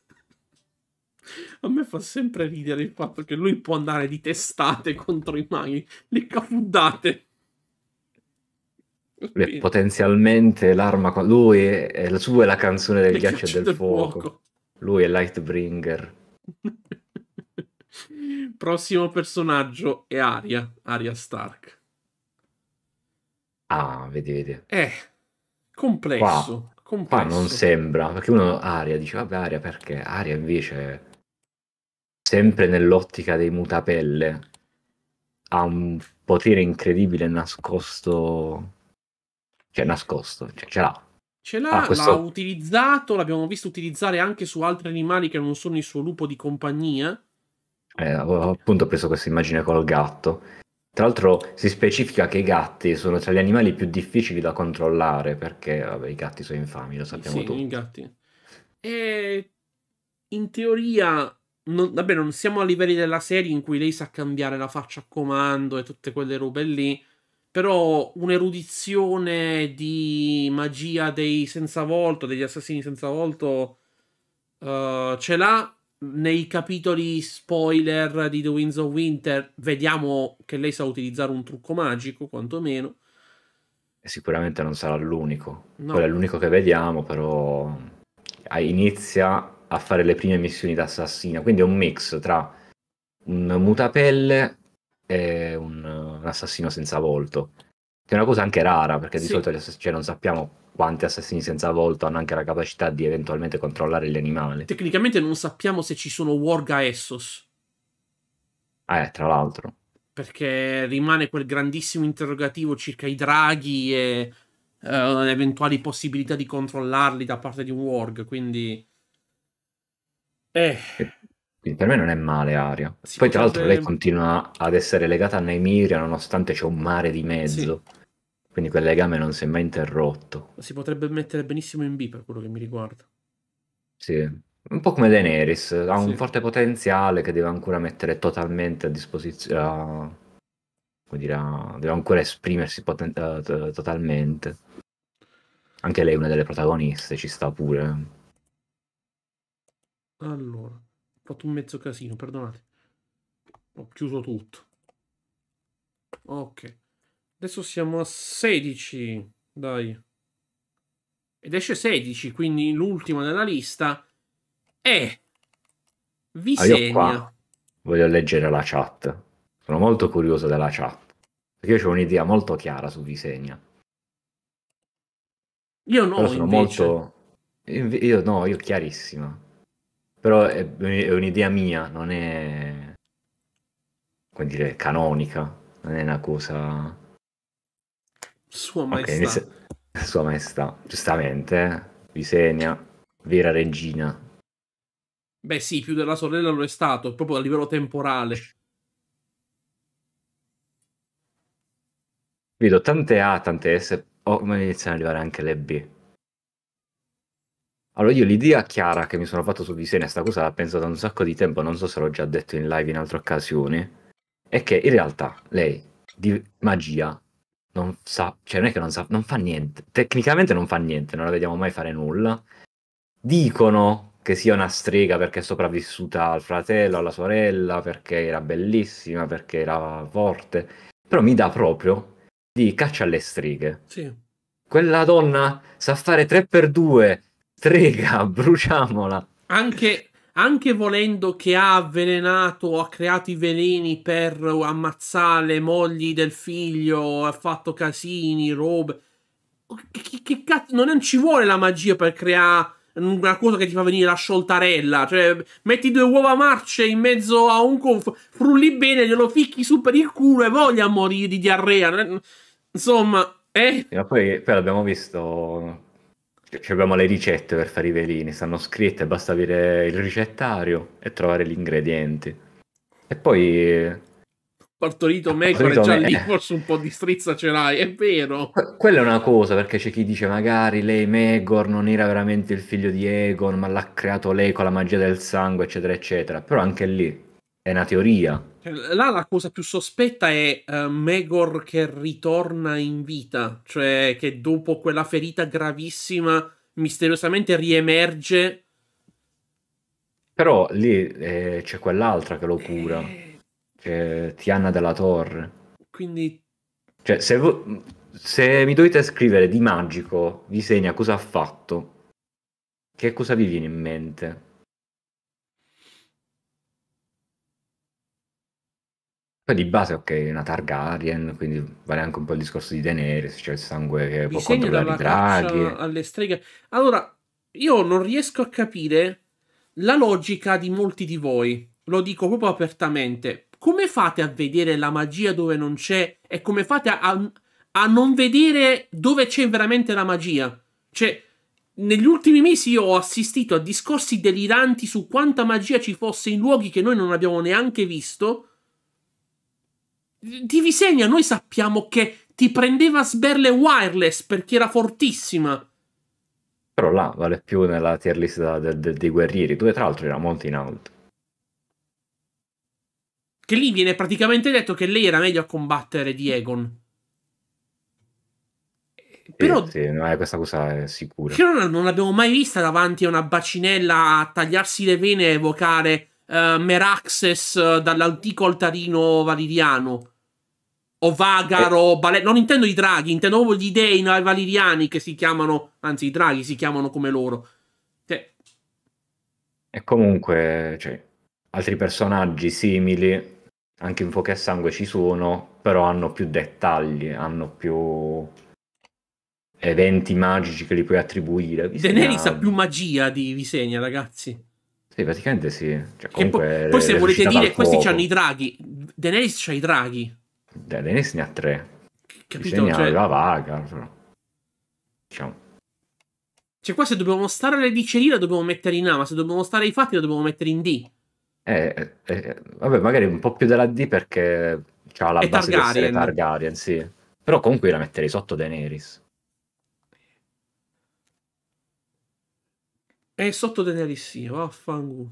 A me fa sempre ridere il fatto che lui può andare di testate contro i maghi, le cafuddate. Le, potenzialmente l'arma con lui è, la sua è la canzone del le ghiaccio del, del fuoco. fuoco. Lui è Lightbringer. Prossimo personaggio è Aria, Aria Stark. Ah, vedi, vedi. È eh, complesso. Qua, complesso. qua non sembra, perché uno aria dice, vabbè, aria perché? Aria invece, sempre nell'ottica dei mutapelle, ha un potere incredibile nascosto, cioè nascosto, cioè ce l'ha. Ce l'ha, ah, questo... l'ha utilizzato, l'abbiamo visto utilizzare anche su altri animali che non sono il suo lupo di compagnia. Eh, ho appunto preso questa immagine col gatto tra l'altro si specifica che i gatti sono tra gli animali più difficili da controllare perché vabbè, i gatti sono infami, lo sappiamo sì, tutti. I gatti. E in teoria, non, vabbè, non siamo a livelli della serie in cui lei sa cambiare la faccia a comando e tutte quelle robe lì. Però un'erudizione di magia dei senza volto, degli assassini senza volto, uh, ce l'ha nei capitoli spoiler di The Winds of Winter vediamo che lei sa utilizzare un trucco magico, quantomeno. Sicuramente non sarà l'unico. No. Quello è l'unico che vediamo, però inizia a fare le prime missioni d'assassino, quindi è un mix tra un mutapelle e un, un assassino senza volto, che è una cosa anche rara, perché di sì. solito cioè, non sappiamo quanti assassini senza volto hanno anche la capacità di eventualmente controllare gli animali. Tecnicamente non sappiamo se ci sono Warga Essos. Eh, tra l'altro. Perché rimane quel grandissimo interrogativo circa i draghi e uh, eventuali possibilità di controllarli da parte di un Warg, quindi... Eh. Quindi per me non è male Aria. Sì, Poi tra l'altro lei continua ad essere legata a Nemiria nonostante c'è un mare di mezzo. Sì. Quindi quel legame non si è mai interrotto. Si potrebbe mettere benissimo in B per quello che mi riguarda. Sì. Un po' come Daenerys, ha sì. un forte potenziale che deve ancora mettere totalmente a disposizione. Come dire, deve ancora esprimersi poten- uh, t- totalmente. Anche lei è una delle protagoniste, ci sta pure. Allora, ho fatto un mezzo casino, perdonate. Ho chiuso tutto. Ok. Adesso siamo a 16, dai. Ed esce 16, quindi l'ultima nella lista è ah, Visegna. voglio leggere la chat. Sono molto curioso della chat. Perché io ho un'idea molto chiara su Visegna. Io no, Però sono molto... Io no, io chiarissima. Però è, è un'idea mia, non è... come dire, canonica. Non è una cosa sua Maestà. Okay, sua Maestà, giustamente. Eh. Visegna, vera regina. Beh sì, più della sorella lo è stato, proprio a livello temporale. Vedo tante A, tante S, oh, ma iniziano ad arrivare anche le B. Allora io l'idea chiara che mi sono fatto su Visegna, sta cosa la penso da un sacco di tempo, non so se l'ho già detto in live in altre occasioni, è che in realtà lei di magia non sa, cioè non è che non sa, non fa niente, tecnicamente non fa niente, non la vediamo mai fare nulla. Dicono che sia una strega perché è sopravvissuta al fratello, alla sorella, perché era bellissima, perché era forte, però mi dà proprio di caccia alle streghe. Sì. Quella donna sa fare 3x2, strega, bruciamola. Anche, anche volendo che ha avvelenato o ha creato i veleni per ammazzare le mogli del figlio, ha fatto casini, robe. Che, che cazzo, non ci vuole la magia per creare una cosa che ti fa venire la scioltarella. Cioè, metti due uova marce in mezzo a un conf, frulli bene, glielo ficchi su per il culo e voglia morire di diarrea. Insomma, eh. Ma poi, poi l'abbiamo visto cioè abbiamo le ricette per fare i velini, stanno scritte, basta avere il ricettario e trovare gli ingredienti. E poi... Partorito me con le gialli, forse un po' di strizza ce l'hai, è vero. quella è una cosa, perché c'è chi dice magari lei Megor non era veramente il figlio di Egon, ma l'ha creato lei con la magia del sangue, eccetera, eccetera. Però anche lì è una teoria, Là la cosa più sospetta è uh, Megor che ritorna in vita, cioè che dopo quella ferita gravissima misteriosamente riemerge. Però lì eh, c'è quell'altra che lo eh. cura, e... che Tiana della Torre. Quindi... Cioè, se, vo- se mi dovete scrivere di magico, vi segna cosa ha fatto, che cosa vi viene in mente? Poi di base, ok, è una Targaryen, quindi vale anche un po' il discorso di Daenerys, cioè il sangue che può controllare i draghi. Alle streghe. Allora, io non riesco a capire la logica di molti di voi, lo dico proprio apertamente. Come fate a vedere la magia dove non c'è e come fate a, a non vedere dove c'è veramente la magia? Cioè, negli ultimi mesi io ho assistito a discorsi deliranti su quanta magia ci fosse in luoghi che noi non abbiamo neanche visto ti Visegna, noi sappiamo che ti prendeva a sberle wireless perché era fortissima. Però là vale più nella tier list da, de, de, dei guerrieri, dove tra l'altro era molto in alto. Che lì viene praticamente detto che lei era meglio a combattere di Egon. Eh, Però sì, sì, eh, questa cosa è sicura. Che non, non l'abbiamo mai vista davanti a una bacinella a tagliarsi le vene e evocare uh, Meraxes dall'antico altarino validiano o Vagaro, eh. o Bale... non intendo i draghi, intendo proprio gli dei valiriani che si chiamano, anzi i draghi si chiamano come loro. Cioè... E comunque, cioè, altri personaggi simili, anche in Fuoco e Sangue ci sono, però hanno più dettagli, hanno più eventi magici che li puoi attribuire. Visegna... Daenerys ha più magia di Visegna, ragazzi. Sì, praticamente sì. Cioè, comunque, poi, poi se volete dire, questi hanno i draghi, Daenerys c'ha i draghi Dennis ne ha tre. Capito? Cioè... la vaga. Però. Diciamo. Cioè qua se dobbiamo stare alle dicerie la dobbiamo mettere in A, ma se dobbiamo stare ai fatti la dobbiamo mettere in D. Eh, eh, eh vabbè, magari un po' più della D perché ha la È base Targaryen. di Targaryen, sì. Però comunque la metterei sotto Daenerys. È sotto Daenerys, sì, vaffanculo.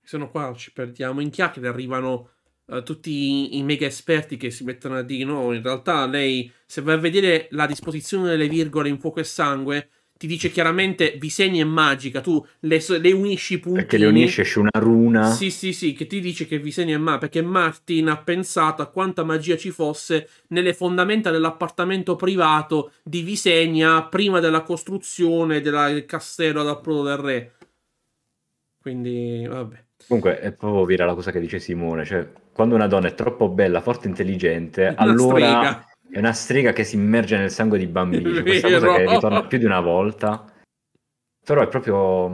Se no qua, ci perdiamo in chiacchiere, arrivano eh, tutti i, i mega esperti che si mettono a dire no, in realtà lei, se vai a vedere la disposizione delle virgole in fuoco e sangue, ti dice chiaramente disegni è magica, tu le, le unisci punti. Perché le unisce c'è una runa. Sì, sì, sì, che ti dice che disegni è magica, perché Martin ha pensato a quanta magia ci fosse nelle fondamenta dell'appartamento privato di Visegna prima della costruzione del castello ad approdo del re. Quindi, vabbè. Comunque, è proprio vera la cosa che dice Simone, cioè quando una donna è troppo bella, forte, intelligente, una allora strega. è una strega che si immerge nel sangue di bambini, cioè, questa cosa che ritorna più di una volta, però è proprio,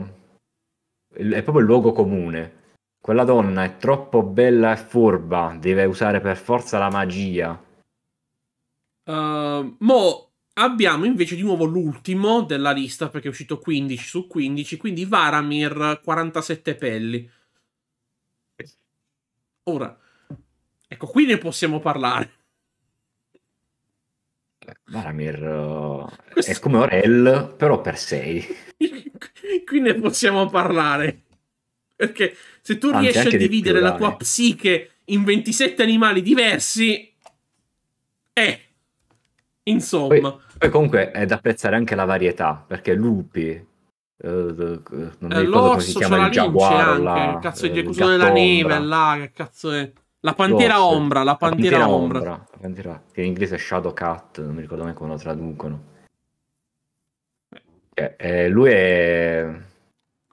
è proprio il luogo comune. Quella donna è troppo bella e furba, deve usare per forza la magia. Uh, mo abbiamo invece di nuovo l'ultimo della lista perché è uscito 15 su 15, quindi Varamir 47 pelli. Ora, ecco, qui ne possiamo parlare. Varamir eh, Questo... è come Orel, però per sei. qui ne possiamo parlare. Perché se tu Anzi, riesci a dividere di più, la tua psiche in 27 animali diversi, eh, insomma. Poi, poi comunque è da apprezzare anche la varietà, perché lupi, eh, eh, non eh, l'orso c'è la giaguaro, anche, la, cazzo, eh, il Yakuza della neve, là, che cazzo è? La pantera l'orso. ombra, la pantera, la pantera ombra. ombra. La pantera, che in inglese è Shadow Cat, non mi ricordo mai come lo traducono. Eh, eh, lui è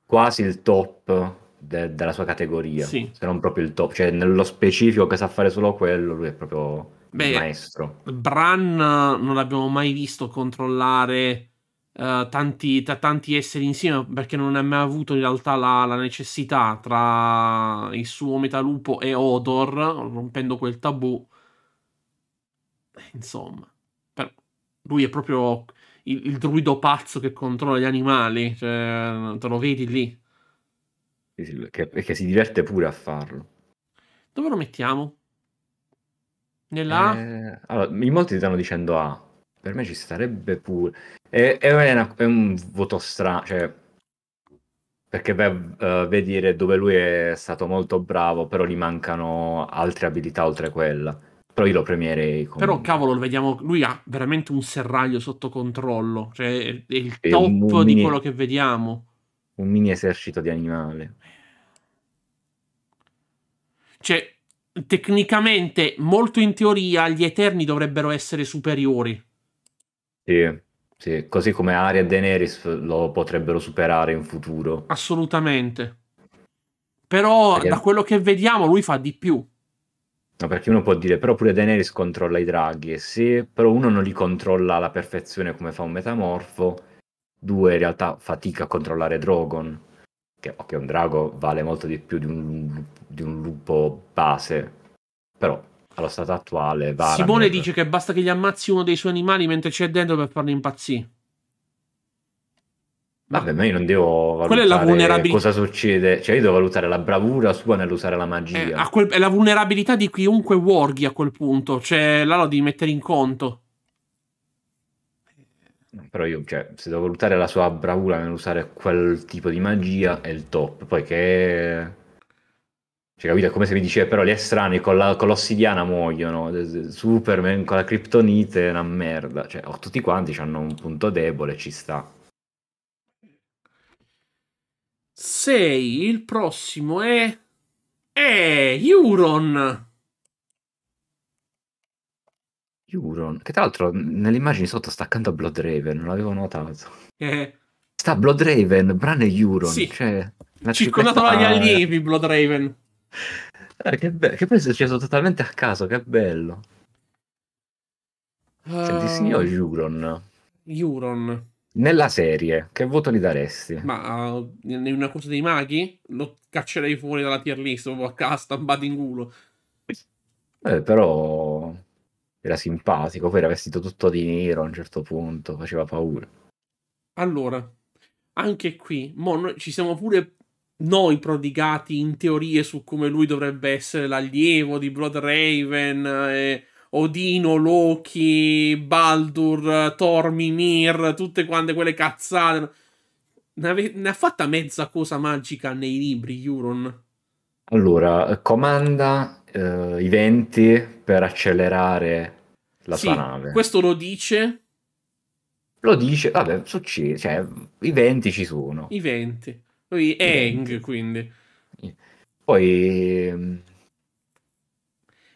quasi il top de- della sua categoria, sì. se non proprio il top. Cioè, nello specifico che sa fare solo quello, lui è proprio Beh, il maestro. Bran non l'abbiamo mai visto controllare eh, tanti, tra tanti esseri insieme perché non ha mai avuto in realtà la, la necessità tra il suo metalupo e Odor, rompendo quel tabù. Insomma, però lui è proprio il, il druido pazzo che controlla gli animali, cioè, te lo vedi lì. Che, che si diverte pure a farlo. Dove lo mettiamo? Nella eh, allora, in molti stanno dicendo A. per me ci starebbe pure. È, è, una, è un voto strano, cioè, perché beh, uh, vedere dove lui è stato molto bravo, però gli mancano altre abilità oltre quella. Però io lo premierei. Comunque. Però cavolo, lo vediamo, lui ha veramente un serraglio sotto controllo, cioè è il è top un, di quello che vediamo. Un mini esercito di animale. Cioè, tecnicamente, molto in teoria, gli Eterni dovrebbero essere superiori. Sì. Sì, così come Aria e Daenerys lo potrebbero superare in futuro. Assolutamente. Però perché... da quello che vediamo lui fa di più. No, perché uno può dire, però pure Daenerys controlla i draghi, sì, però uno non li controlla alla perfezione come fa un metamorfo, due in realtà fatica a controllare Drogon, che okay, un drago vale molto di più di un, di un lupo base, però allo stato attuale. Vara Simone dice che basta che gli ammazzi uno dei suoi animali mentre c'è dentro per farlo impazzire. Vabbè, ma io non devo valutare è la vulnerabilità. cosa succede. Cioè, io devo valutare la bravura sua nell'usare la magia. Eh, quel... È la vulnerabilità di chiunque warghi a quel punto. Cioè, là lo devi mettere in conto. Però io, cioè, se devo valutare la sua bravura nell'usare quel tipo di magia, è il top. Poi che cioè, capito? come se mi diceva, però gli estranei con, la, con l'ossidiana muoiono, Superman con la criptonite è una merda. Cioè, oh, tutti quanti hanno un punto debole, ci sta. Sei, il prossimo è... È Euron! Euron, che tra l'altro nelle immagini sotto sta accanto a Bloodraven, non l'avevo notato. Eh. Sta Bloodraven, Bran e Euron, sì. cioè... Circondato dagli allievi Bloodraven. Ah, che, be- che poi è successo totalmente a caso, che bello. Uh... Senti, ehm, signor Euron. Euron. Nella serie, che voto gli daresti? Ma uh, in una cosa dei maghi? Lo caccerei fuori dalla tier list, proprio a casa, stampato in culo. Eh, però era simpatico, poi era vestito tutto di nero a un certo punto, faceva paura. Allora, anche qui, mo, ci siamo pure noi prodigati in teorie su come lui dovrebbe essere l'allievo di Blood Raven, eh, Odino, Loki, Baldur, Thor, Mimir, tutte quante quelle cazzate. Ne, ha fatta mezza cosa magica nei libri, Euron. Allora, comanda eh, i venti per accelerare la sì, sua nave. Questo lo dice. Lo dice, vabbè, succede, cioè, i venti ci sono. I venti. Lui è Eng, quindi. Poi... Ehm,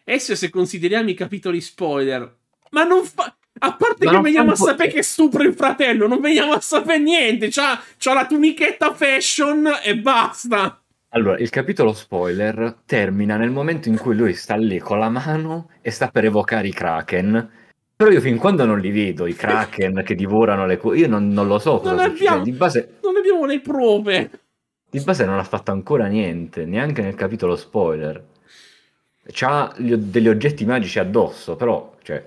Esso se consideriamo i capitoli spoiler, ma non fa... A parte ma che veniamo a sapere eh. che stupro il fratello, non veniamo a sapere niente. C'ha, c'ha la tunichetta fashion e basta. Allora, il capitolo spoiler termina nel momento in cui lui sta lì con la mano e sta per evocare i Kraken. Però io fin quando non li vedo, i Kraken che divorano le cose, io non, non, lo so cosa non Abbiamo, di base... Non abbiamo le prove. Di base non ha fatto ancora niente, neanche nel capitolo spoiler. C'ha gli, degli oggetti magici addosso, però, cioè,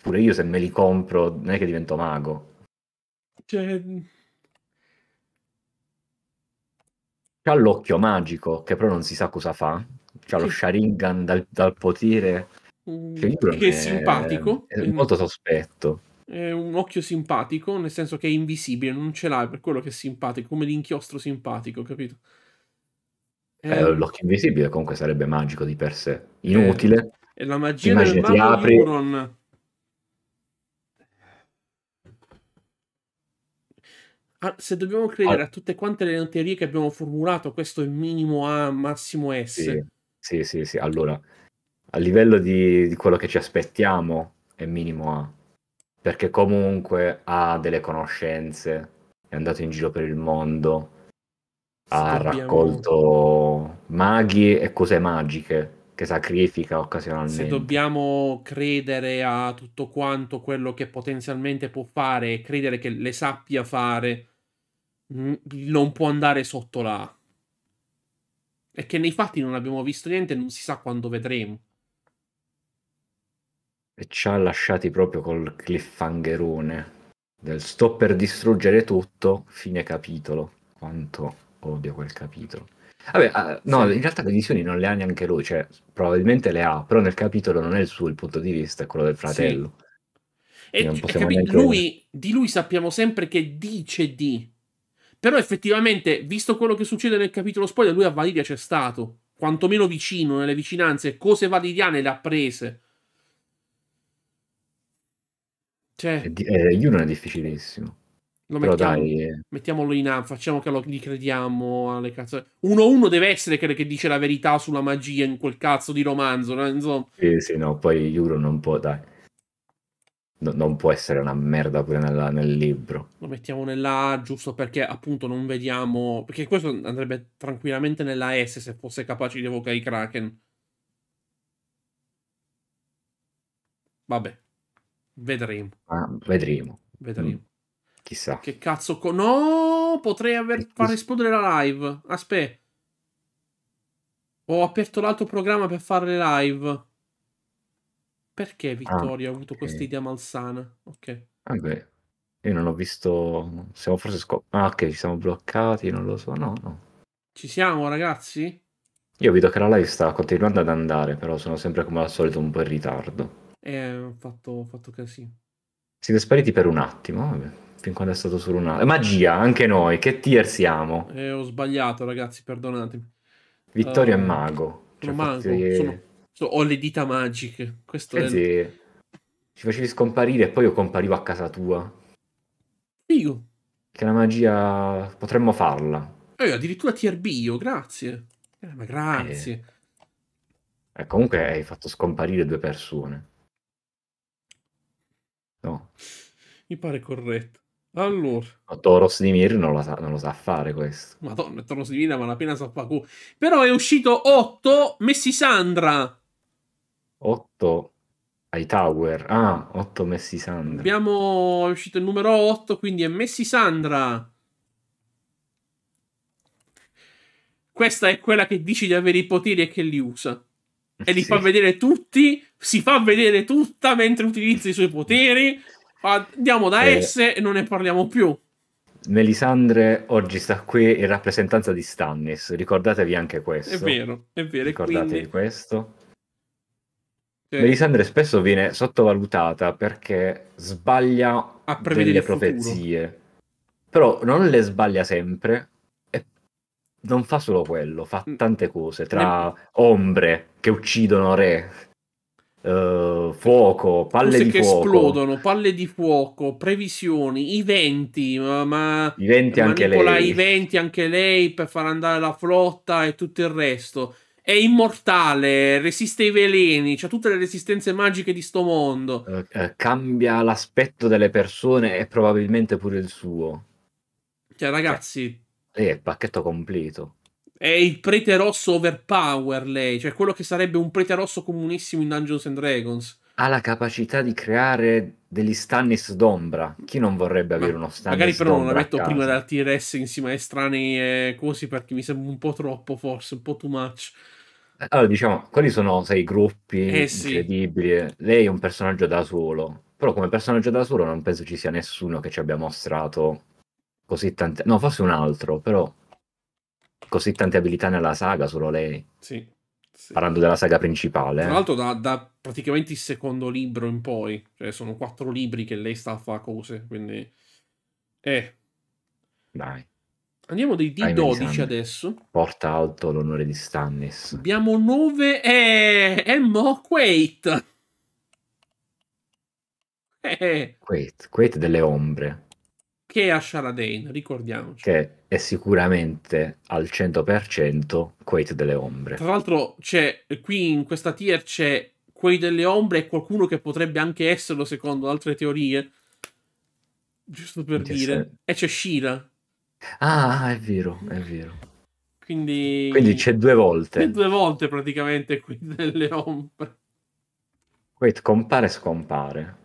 pure io se me li compro non è che divento mago. Cioè... C'ha l'occhio magico, che però non si sa cosa fa. C'ha lo Sharingan dal, dal potere. Cioè, mm, che è simpatico. È, è molto sospetto è un occhio simpatico, nel senso che è invisibile, non ce l'ha, per quello che è simpatico, come l'inchiostro simpatico, capito? È... Eh, eh, l'occhio invisibile comunque sarebbe magico di per sé, eh. inutile. È, la magia Immagini, del mago apri... Euron. Ah, se dobbiamo credere ah. a tutte quante le teorie che abbiamo formulato, questo è minimo A, massimo S. Sì, sì, sì. sì. Allora, a livello di, di quello che ci aspettiamo, è minimo A perché comunque ha delle conoscenze, è andato in giro per il mondo, ha Scabbiamo. raccolto maghi e cose magiche che sacrifica occasionalmente. Se dobbiamo credere a tutto quanto quello che potenzialmente può fare e credere che le sappia fare, mm, non può andare sotto la... E che nei fatti non abbiamo visto niente, non si sa quando vedremo e ci ha lasciati proprio col cliffhangerone del sto per distruggere tutto, fine capitolo. Quanto odio quel capitolo. Vabbè, ah, no, in realtà le visioni non le ha neanche lui, cioè probabilmente le ha, però nel capitolo non è il suo il punto di vista, è quello del fratello. Sì. E capi- lui, di lui sappiamo sempre che dice di, però effettivamente, visto quello che succede nel capitolo spoiler, lui a Validia c'è stato, quantomeno vicino, nelle vicinanze, cose validiane le ha prese. Cioè, è, di- eh, Juno è difficilissimo. Lo Però mettiamo, dai, eh. mettiamolo in up, facciamo che lo, gli crediamo alle cazzo. 1-1 deve essere quello che dice la verità sulla magia in quel cazzo di romanzo. No? Insomma. Sì, sì, no, poi Yuro non può, dai. No, non può essere una merda pure nella, nel libro. Lo mettiamo nella A giusto perché appunto non vediamo. Perché questo andrebbe tranquillamente nella S se fosse capace di evocare i Kraken. Vabbè. Vedremo. Ah, vedremo. Vedremo. Mm. Chissà. Che cazzo. Co- no, potrei aver... far esplodere la live. Aspetta. Ho aperto l'altro programma per fare le live. Perché ah, Vittorio ah, ha avuto okay. questa idea malsana? Ok. Vabbè. Io non ho visto. Siamo forse scop- Ah, ok, ci siamo bloccati, non lo so. No, no. Ci siamo, ragazzi? Io vedo che la live sta continuando ad andare, però sono sempre come al solito un po' in ritardo. E ho fatto, fatto casino. Siete spariti per un attimo, vabbè. fin quando è stato solo una Magia, anche noi, che tier siamo? Eh, ho sbagliato, ragazzi, perdonatemi. Vittorio uh, è ehm, mago. Cioè, mago. Fatti... Sono... So, ho le dita magiche. Questo eh è... Sì. Ci facevi scomparire e poi io comparivo a casa tua. Figo. Che la magia potremmo farla. Eh, addirittura tier B, io, grazie. Eh, ma eh. grazie. E eh, comunque hai fatto scomparire due persone. No. Mi pare corretto. Allora. Ma Toros di Mir non lo, sa, non lo sa fare questo. Madonna, Toros di Mir, ma la pena sa fa Però è uscito 8 Messi Sandra. 8 ai Tower. Ah, 8 Messi Sandra. Abbiamo è uscito il numero 8, quindi è Messi Sandra. Questa è quella che dici di avere i poteri e che li usa e li sì. fa vedere tutti, si fa vedere tutta mentre utilizza i suoi poteri. Andiamo da eh, S e non ne parliamo più. Melisandre oggi sta qui in rappresentanza di Stannis, ricordatevi anche questo. È vero, è vero. Ricordatevi quindi... questo. Okay. Melisandre spesso viene sottovalutata perché sbaglia a delle profezie, però non le sbaglia sempre, E non fa solo quello, fa mm. tante cose tra ombre, che uccidono re. Uh, fuoco, palle Cose di che fuoco. esplodono, palle di fuoco, previsioni, i venti, ma, ma I venti anche lei. i venti anche lei per far andare la flotta e tutto il resto. È immortale, resiste ai veleni, ha tutte le resistenze magiche di sto mondo. Uh, uh, cambia l'aspetto delle persone e probabilmente pure il suo. Cioè, ragazzi, cioè, lei è il pacchetto completo. È il prete rosso overpower lei, cioè quello che sarebbe un prete rosso comunissimo in Dungeons and Dragons. Ha la capacità di creare degli Stannis d'ombra. Chi non vorrebbe avere Ma uno Stannis d'ombra? Magari però non la metto prima dal TRS insieme a strani e così perché mi sembra un po' troppo, forse, un po' too much. Eh, allora, diciamo, quelli sono sei gruppi eh, incredibili. Sì. Lei è un personaggio da solo. Però come personaggio da solo non penso ci sia nessuno che ci abbia mostrato così tante... No, forse un altro, però così tante abilità nella saga, solo lei. Sì. sì. Parlando della saga principale. Tra eh. l'altro da, da, praticamente il secondo libro in poi, cioè sono quattro libri che lei sta a fare cose, quindi... Eh. Dai. Andiamo dei D12 Dai, adesso. Porta alto l'onore di Stannis. Abbiamo nove e... Eh, e eh, mo, Quait. Eh. Quait, eh. Quait delle ombre che a Sharadane, ricordiamoci. Che è sicuramente al 100% Quake delle Ombre. Tra l'altro c'è, qui in questa tier c'è Quake delle Ombre e qualcuno che potrebbe anche esserlo secondo altre teorie. Giusto per dire. E c'è Shira. Ah, è vero, è vero. Quindi... Quindi c'è due volte. C'è due volte praticamente Quake delle Ombre. Quake compare e scompare.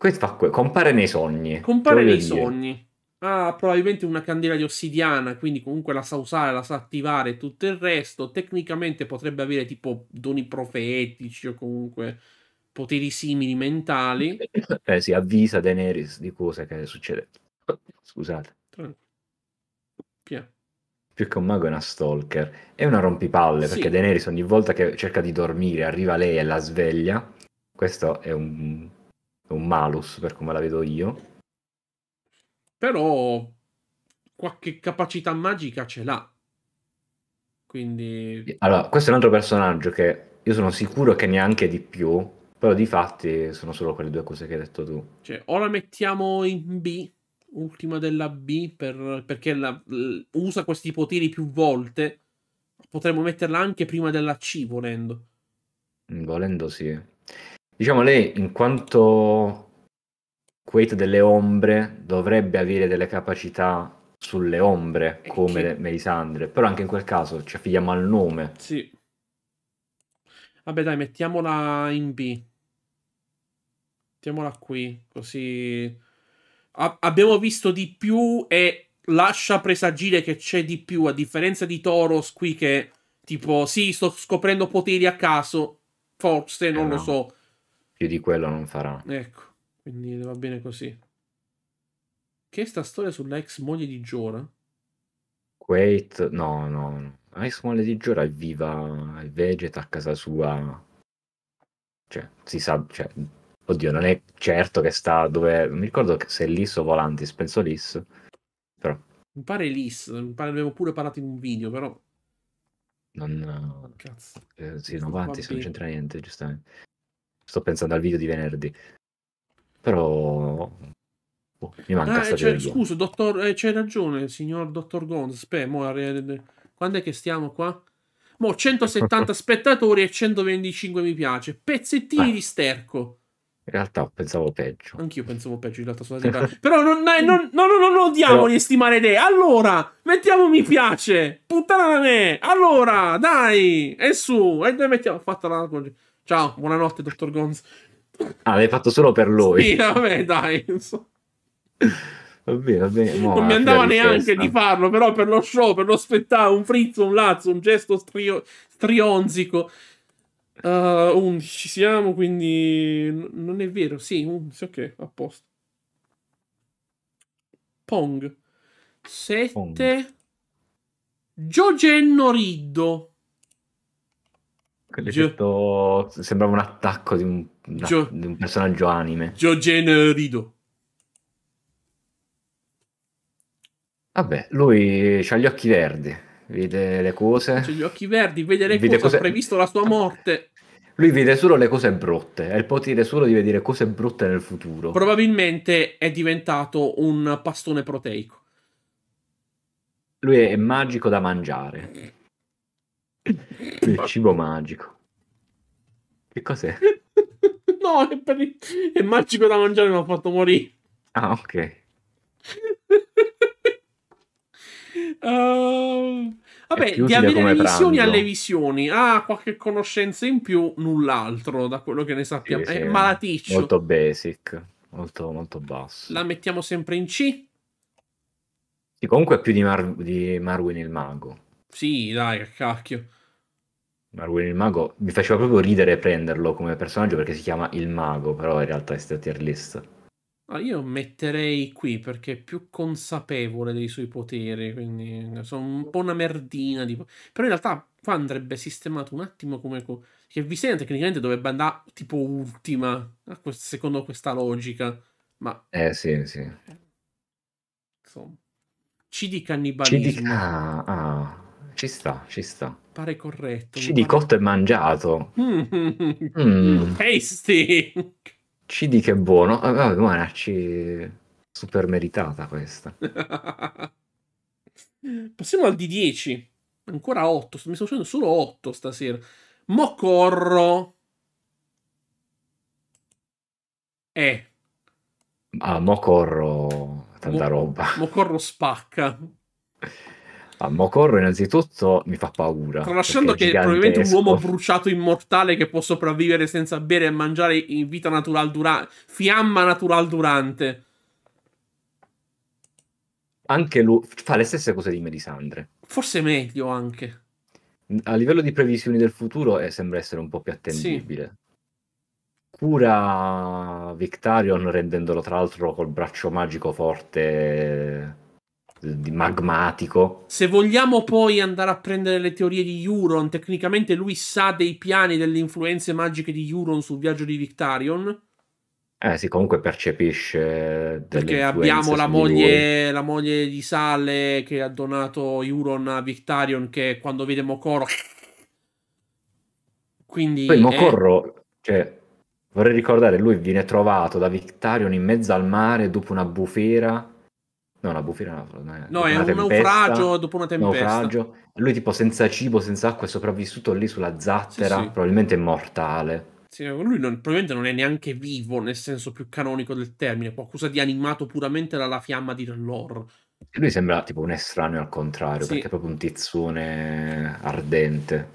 Questo fa que- compare nei sogni. Compare nei sogni. Ha probabilmente una candela di ossidiana, quindi comunque la sa usare, la sa attivare e tutto il resto. Tecnicamente potrebbe avere tipo doni profetici o comunque poteri simili mentali. Eh, si avvisa Daenerys di cose che succede. Scusate. Pia più che un mago è una stalker, è una rompipalle sì. perché Daenerys ogni volta che cerca di dormire arriva lei e la sveglia. Questo è un un malus per come la vedo io. Però qualche capacità magica ce l'ha. Quindi... Allora, questo è un altro personaggio che io sono sicuro che neanche di più, però di fatti sono solo quelle due cose che hai detto tu. Cioè, o la mettiamo in B, ultima della B, per, perché la, usa questi poteri più volte. Potremmo metterla anche prima della C, volendo. Volendo sì. Diciamo lei, in quanto Quate delle ombre, dovrebbe avere delle capacità sulle ombre come che... Melisandre, però anche in quel caso ci affidiamo al nome. Sì. Vabbè dai, mettiamola in B. Mettiamola qui, così... A- abbiamo visto di più e lascia presagire che c'è di più, a differenza di Toros qui che tipo, sì, sto scoprendo poteri a caso, forse, non eh no. lo so. Più di quello non farà. Ecco, quindi va bene così. Che è sta storia sulla ex moglie di Giora? Wait, no, no, no. La ex moglie di Giora è viva, è vegeta a casa sua. Cioè, si sa, cioè, oddio, non è certo che sta dove... Non mi ricordo se è Liss o Volantis, penso Liss, però... Mi pare Liss, mi pare avevo pure parlato in un video, però... Non... Cazzo. Eh, sì, non avanti, non c'entra niente, giustamente sto pensando al video di venerdì. Però oh, mi manca ah, cioè, Scusa, dottor, eh, c'hai ragione, signor dottor Gonz. Spe, mo, eh, quando è che stiamo qua? Mo 170 spettatori e 125 mi piace. Pezzettini Beh. Ah. di sterco. In realtà pensavo peggio. Anch'io pensavo peggio, in realtà sono andato Però non, non, non, non odiamo Però... stimare idee. Allora, mettiamo mi piace. Puttana me. Allora, dai. E su. E noi mettiamo. Fatta la... Ciao, buonanotte, dottor Gonz. Ah, l'hai fatto solo per lui. Sì, vabbè, dai. Va bene, va non mi andava neanche di farlo, però per lo show, per lo spettacolo, un frizzo, un lazzo, un gesto strio- strionzico. Uh, un siamo, quindi non è vero. Sì, un, ok, a posto. Pong 7 Giogenno Riddo Gio... Sembrava un attacco di un, Gio... di un personaggio anime. Giogen Rido. Vabbè, lui ha gli occhi verdi, vede le cose. C'ha gli occhi verdi, vede le vede cose, cose... ha previsto la sua morte. Lui vede solo le cose brutte, ha il potere solo di vedere cose brutte nel futuro. Probabilmente è diventato un pastone proteico. Lui è magico da mangiare. Il cibo magico. Che cos'è? no, è, per... è magico da mangiare, mi ha fatto morire. Ah, ok. Uh, vabbè, di avere le visioni pranzo. alle visioni. Ah, qualche conoscenza in più, null'altro da quello che ne sappiamo. Sì, è sì, malaticcio. Molto basic, molto, molto basso. La mettiamo sempre in C. Sì, comunque è più di, Mar- di Marwin il mago. Sì, dai, che cacchio. Marwin il mago mi faceva proprio ridere prenderlo come personaggio perché si chiama il mago, però in realtà è stato tier list. Allora, io metterei qui perché è più consapevole dei suoi poteri, quindi eh, sono un po' una merdina. Tipo. Però in realtà qua andrebbe sistemato un attimo come... Co- che Visena tecnicamente dovrebbe andare tipo ultima, secondo questa logica. Ma... Eh sì, sì. Insomma. CD cannibalismo. CD... Ah, ah. Ci sta, ci sta. Pare corretto. C di pare... cotto e mangiato. mm. Tasty! C di che buono. Ah, ah guarda, C... Super meritata questa. Passiamo al D10. Ancora 8. Mi sto facendo solo 8 stasera. Mo Mocorro. Eh. Ah, corro Tanta Mo roba. Mocorro spacca. Ah, ma Mocorro innanzitutto mi fa paura. Conoscendo che è probabilmente un uomo bruciato immortale che può sopravvivere senza bere e mangiare in vita natural durante... Fiamma natural durante. Anche lui fa le stesse cose di Melisandre. Forse meglio anche. A livello di previsioni del futuro eh, sembra essere un po' più attendibile. Sì. Cura Victarion rendendolo tra l'altro col braccio magico forte magmatico. Se vogliamo poi andare a prendere le teorie di Euron, tecnicamente lui sa dei piani delle influenze magiche di Euron sul viaggio di Victarion. Eh sì, comunque percepisce Perché abbiamo la moglie, la moglie, di Sale che ha donato Euron a Victarion che quando vede Mocorro... Quindi... Poi Mocorro, è... cioè, vorrei ricordare, lui viene trovato da Victarion in mezzo al mare dopo una bufera No, la bufera eh, no, è no, è un tempesta, naufragio dopo una tempesta. Naufragio. Lui tipo senza cibo, senza acqua, è sopravvissuto lì sulla zattera, sì, sì. probabilmente è mortale. Sì, lui non, probabilmente non è neanche vivo nel senso più canonico del termine, qualcosa di animato puramente dalla fiamma di Lor. Lui sembra tipo un estraneo al contrario, perché è proprio un tizzone ardente.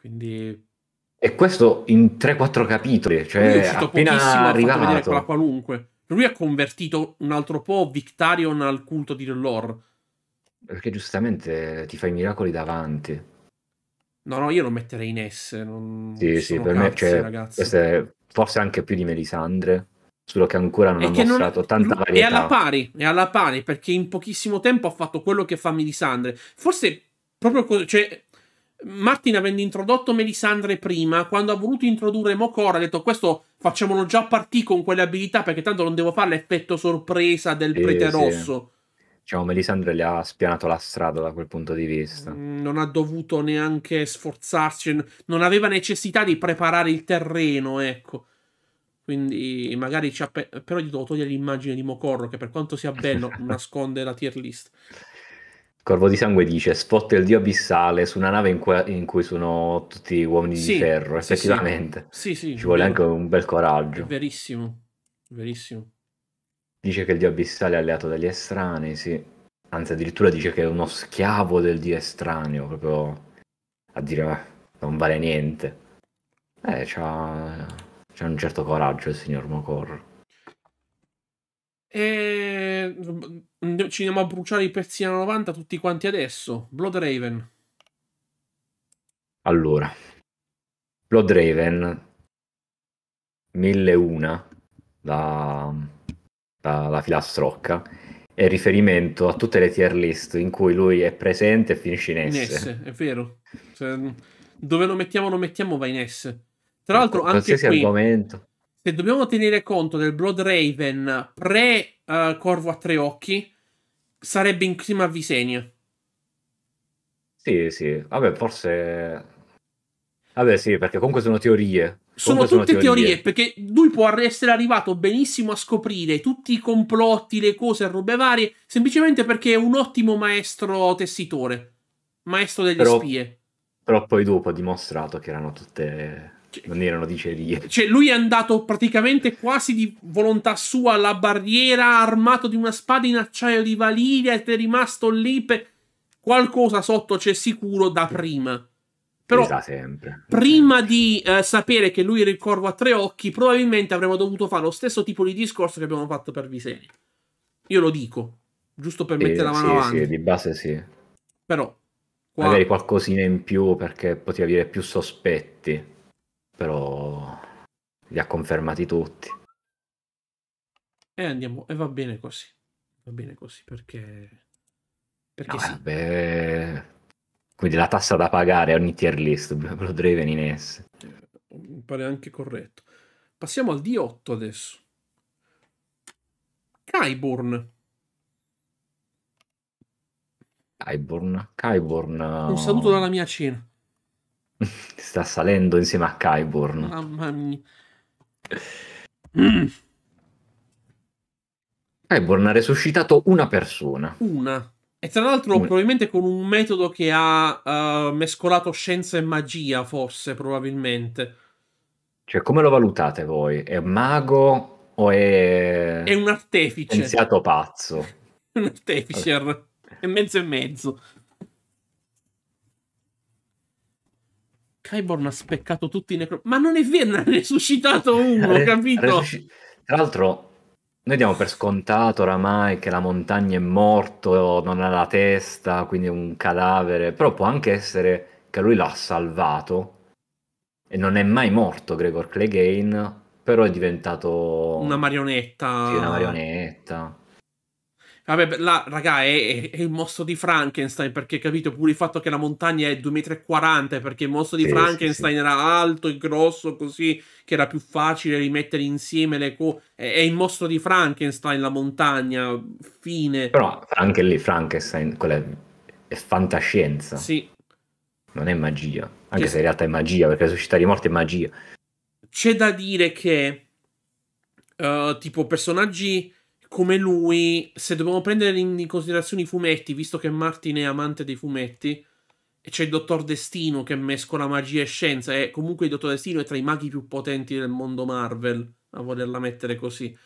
Quindi... E questo in 3-4 capitoli, cioè appena pochissimo, arrivato... Qualunque. Lui ha convertito un altro po' Victarion al culto di Lore. Perché giustamente ti fai i miracoli davanti. No, no, io lo metterei in S. Non... Sì, sì, per cazzi, me cioè, ragazzi. È forse anche più di Melisandre, solo che ancora non è ha mostrato non... tanta varietà. È alla pari, è alla pari, perché in pochissimo tempo ha fatto quello che fa Melisandre. Forse proprio così, cioè, Martin avendo introdotto Melisandre prima, quando ha voluto introdurre Mokor, ha detto questo facciamolo già partì con quelle abilità perché tanto non devo fare l'effetto sorpresa del eh, prete rosso. Sì. Diciamo, Melisandre gli ha spianato la strada da quel punto di vista. Mm, non ha dovuto neanche sforzarsi, non aveva necessità di preparare il terreno, ecco. Quindi magari ci ha... Pe- però gli devo togliere l'immagine di Mocorro che per quanto sia bello nasconde la tier list. Corvo di Sangue dice: Sfotte il dio abissale su una nave in, que- in cui sono tutti uomini sì, di ferro. Effettivamente, sì, sì. ci vuole anche un bel coraggio. È verissimo, verissimo. Dice che il dio abissale è alleato dagli estranei. Sì. Anzi, addirittura dice che è uno schiavo del dio estraneo. Proprio a dire, eh, non vale niente. Eh, c'ha, c'ha un certo coraggio il signor Mocorro. E ci andiamo a bruciare i pezzi da 90 tutti quanti adesso. Blood Raven. Allora, Blood Raven 1001 da, la, la filastrocca è riferimento a tutte le tier list in cui lui è presente e finisce in S. In S, è vero. Cioè, dove lo mettiamo, lo mettiamo, va in S. Tra l'altro, anche qualsiasi qui, argomento se dobbiamo tenere conto del Blood Raven pre uh, Corvo a tre occhi, sarebbe in clima Visegna. Sì, sì, vabbè, forse... Vabbè, sì, perché comunque sono teorie. Sono tutte sono teorie. teorie. perché lui può essere arrivato benissimo a scoprire tutti i complotti, le cose, robe varie, semplicemente perché è un ottimo maestro tessitore, maestro delle però, spie. Però poi dopo ha dimostrato che erano tutte cioè, non erano dicerie. Cioè, lui è andato praticamente quasi di volontà sua alla barriera, armato di una spada in acciaio di valigia, ed è rimasto lì per... Qualcosa sotto c'è sicuro da prima. Però, prima di eh, sapere che lui era il corvo a tre occhi, probabilmente avremmo dovuto fare lo stesso tipo di discorso che abbiamo fatto per Viseri. Io lo dico, giusto per eh, mettere la mano sì, avanti. Sì, di base sì. Però... Qua... Magari qualcosina in più perché potevi avere più sospetti però li ha confermati tutti. E andiamo, e va bene così, va bene così perché... perché no, sì. vabbè... Quindi la tassa da pagare a ogni tier list, Blood Raven in S. Eh, mi pare anche corretto. Passiamo al D8 adesso. Kyburn. Kyburn, Kyburn. Un saluto dalla mia cena. Sta salendo insieme a Kyborn. Mamma mia. Mm. ha resuscitato una persona. Una. E tra l'altro una. probabilmente con un metodo che ha uh, mescolato scienza e magia, forse, probabilmente. Cioè, come lo valutate voi? È un mago o è... È un artefice. Iniziato pazzo. un arteficer. È mezzo e mezzo. Kyborn ha speccato tutti i necro... Ma non è vero, ne ha resuscitato uno, Re- capito? Resusc- Tra l'altro, noi diamo per scontato oramai che la montagna è morto, non ha la testa, quindi è un cadavere, però può anche essere che lui l'ha salvato e non è mai morto Gregor Clegane, però è diventato... Una marionetta. Sì, una marionetta. Vabbè, là, raga, è, è, il mostro di Frankenstein, perché capito pure il fatto che la montagna è 2,40 m, perché il mostro di sì, Frankenstein sì. era alto e grosso così, che era più facile rimettere insieme le cose. È, è, il mostro di Frankenstein, la montagna, fine. Però anche lì Frankenstein, quella è, è fantascienza. Sì. Non è magia, anche che... se in realtà è magia, perché resuscitare i morti è magia. C'è da dire che, uh, tipo, personaggi come lui, se dobbiamo prendere in considerazione i fumetti, visto che Martin è amante dei fumetti, e c'è il Dottor Destino che mescola magia e scienza, e comunque il Dottor Destino è tra i maghi più potenti del mondo Marvel, a volerla mettere così.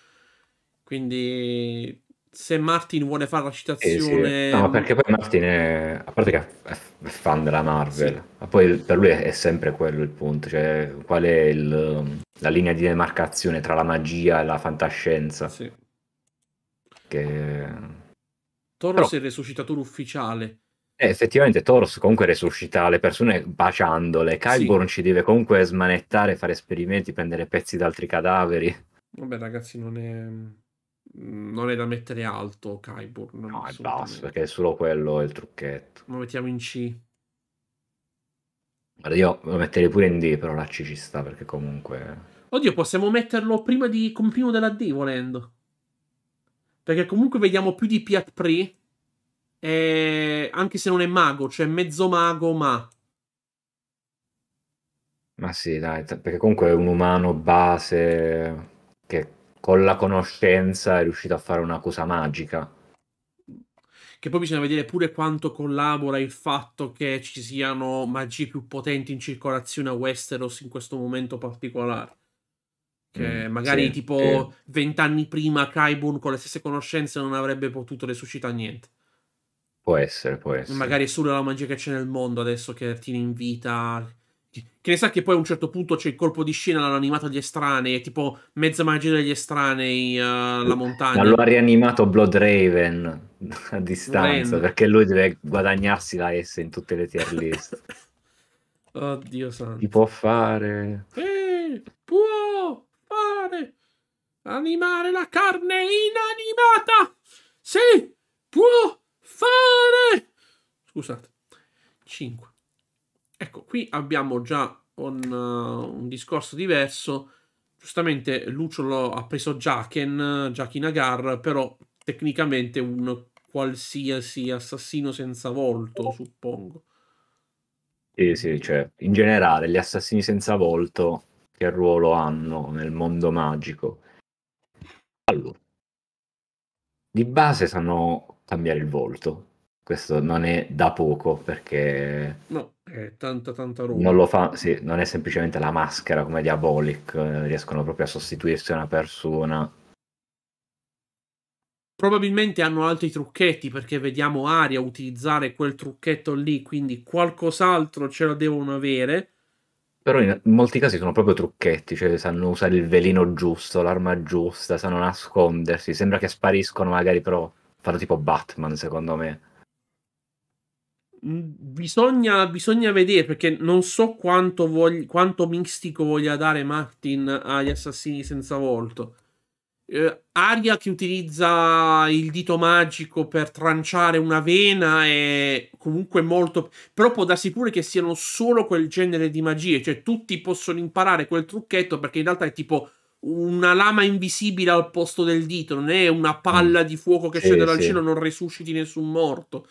Quindi se Martin vuole fare la citazione. Eh sì. No, perché poi Martin è. A parte che è fan della Marvel, sì. ma poi per lui è sempre quello il punto. Cioè, qual è il... la linea di demarcazione tra la magia e la fantascienza? Sì perché... Toros Però... è il resuscitatore ufficiale. Eh, effettivamente Toros comunque resuscita le persone baciandole, Kyborn sì. ci deve comunque smanettare, fare esperimenti, prendere pezzi da altri cadaveri. Vabbè ragazzi, non è, mm, non è da mettere alto Kyborn. No, è basso, perché è solo quello è il trucchetto. Lo mettiamo in C. Guarda, io lo metterei pure in D, però la C ci sta perché comunque... Oddio, possiamo metterlo prima di... come primo della D volendo. Perché comunque vediamo più di Piat Pri, eh, anche se non è mago, cioè mezzo mago, ma... Ma sì, dai, perché comunque è un umano base che con la conoscenza è riuscito a fare una cosa magica. Che poi bisogna vedere pure quanto collabora il fatto che ci siano magie più potenti in circolazione a Westeros in questo momento particolare. Che cioè, mm, magari sì, tipo vent'anni sì. prima Kaibun con le stesse conoscenze non avrebbe potuto resuscitare niente. Può essere, può essere. Magari è solo la magia che c'è nel mondo adesso che tiene in vita. Che ne sa che poi a un certo punto c'è il colpo di scena, l'hanno animato gli estranei, tipo mezza magia degli estranei, uh, eh, la montagna. Ma lo ha rianimato Blood Raven a distanza, Raven. perché lui deve guadagnarsi la S in tutte le tier list. Oddio santo. Ti può fare... Eh, può! fare? Animare la carne inanimata si può fare! Scusate. 5. Ecco, qui abbiamo già un, uh, un discorso diverso. Giustamente Lucciolo ha preso Jaken, Jakin Agar, però tecnicamente un qualsiasi assassino senza volto, suppongo. Sì, sì, cioè, in generale gli assassini senza volto che ruolo hanno nel mondo magico. Allora, di base sanno cambiare il volto, questo non è da poco perché... No, è tanta tanta roba. Non, fa, sì, non è semplicemente la maschera come Diabolic, eh, riescono proprio a sostituirsi a una persona. Probabilmente hanno altri trucchetti perché vediamo Aria utilizzare quel trucchetto lì, quindi qualcos'altro ce la devono avere però in molti casi sono proprio trucchetti, cioè sanno usare il veleno giusto, l'arma giusta, sanno nascondersi. Sembra che spariscono magari, però fanno tipo Batman, secondo me. Mm, bisogna, bisogna vedere perché non so quanto, vogli, quanto mistico voglia dare Martin agli assassini senza volto eh, Aria che utilizza il dito magico per tranciare una vena è comunque molto. però può darsi pure che siano solo quel genere di magie, cioè tutti possono imparare quel trucchetto perché in realtà è tipo una lama invisibile al posto del dito, non è una palla mm. di fuoco che sì, scende dal sì. cielo e non resusciti nessun morto.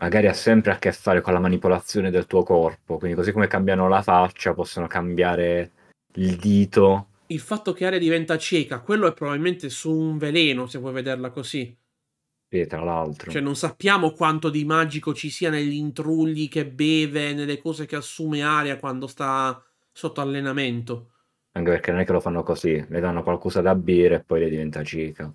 Magari ha sempre a che fare con la manipolazione del tuo corpo, quindi così come cambiano la faccia possono cambiare il dito il fatto che Aria diventa cieca, quello è probabilmente su un veleno, se vuoi vederla così. E tra l'altro. Cioè, non sappiamo quanto di magico ci sia negli intrugli che beve, nelle cose che assume Aria quando sta sotto allenamento. Anche perché non è che lo fanno così, le danno qualcosa da bere e poi le diventa cieca.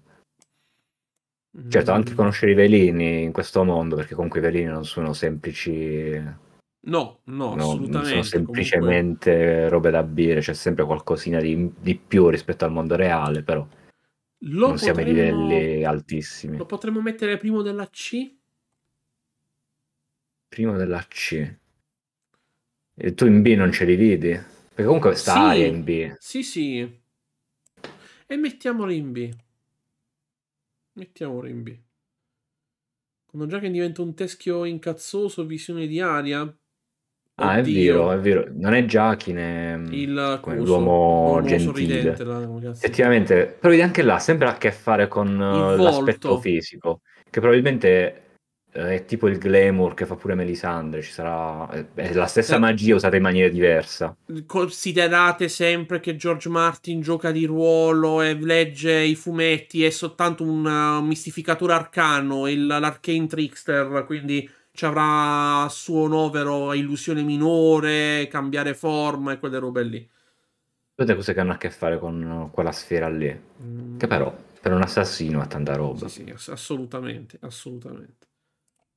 Certo, anche mm. conoscere i velini in questo mondo, perché comunque i velini non sono semplici No, no, no assolutamente. sono semplicemente Comunque... robe da bere, c'è sempre qualcosina di, di più rispetto al mondo reale, però lo non potremmo... siamo ai livelli altissimi. Lo potremmo mettere primo della C? Primo della C. E tu in B non ce li vedi? Perché comunque sta sì, aria in B. Sì, sì. E mettiamoli in B. Mettiamoli in B. Quando già che diventa un teschio incazzoso, visione di aria, Ah, è vero, è vero. Non è Giakin, è mm, il cuso, l'uomo gentile. La... Effettivamente, però vedi anche là, sembra a che fare con eh, l'aspetto fisico, che probabilmente eh, è tipo il glamour che fa pure Melisandre, ci sarà eh, è la stessa eh. magia usata in maniera diversa. Considerate sempre che George Martin gioca di ruolo e legge i fumetti, è soltanto un mistificatore arcano, il, l'arcane trickster, quindi ci avrà suo novero illusione minore, cambiare forma e quelle robe lì. Tutte cose che hanno a che fare con quella sfera lì. Mm. Che però per un assassino ha tanta roba. Sì, sì, assolutamente, assolutamente.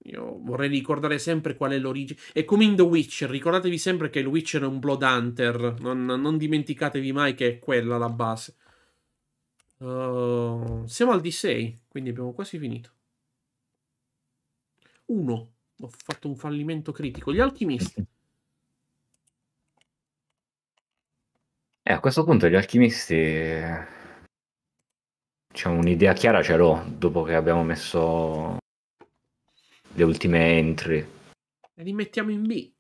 Io vorrei ricordare sempre qual è l'origine. È come in The Witcher, ricordatevi sempre che il Witcher è un Blood Hunter. Non, non dimenticatevi mai che è quella la base. Uh, siamo al D6, quindi abbiamo quasi finito. 1. Ho fatto un fallimento critico. Gli alchimisti. E eh, a questo punto gli alchimisti... C'è un'idea chiara ce l'ho dopo che abbiamo messo le ultime entry. E li mettiamo in B.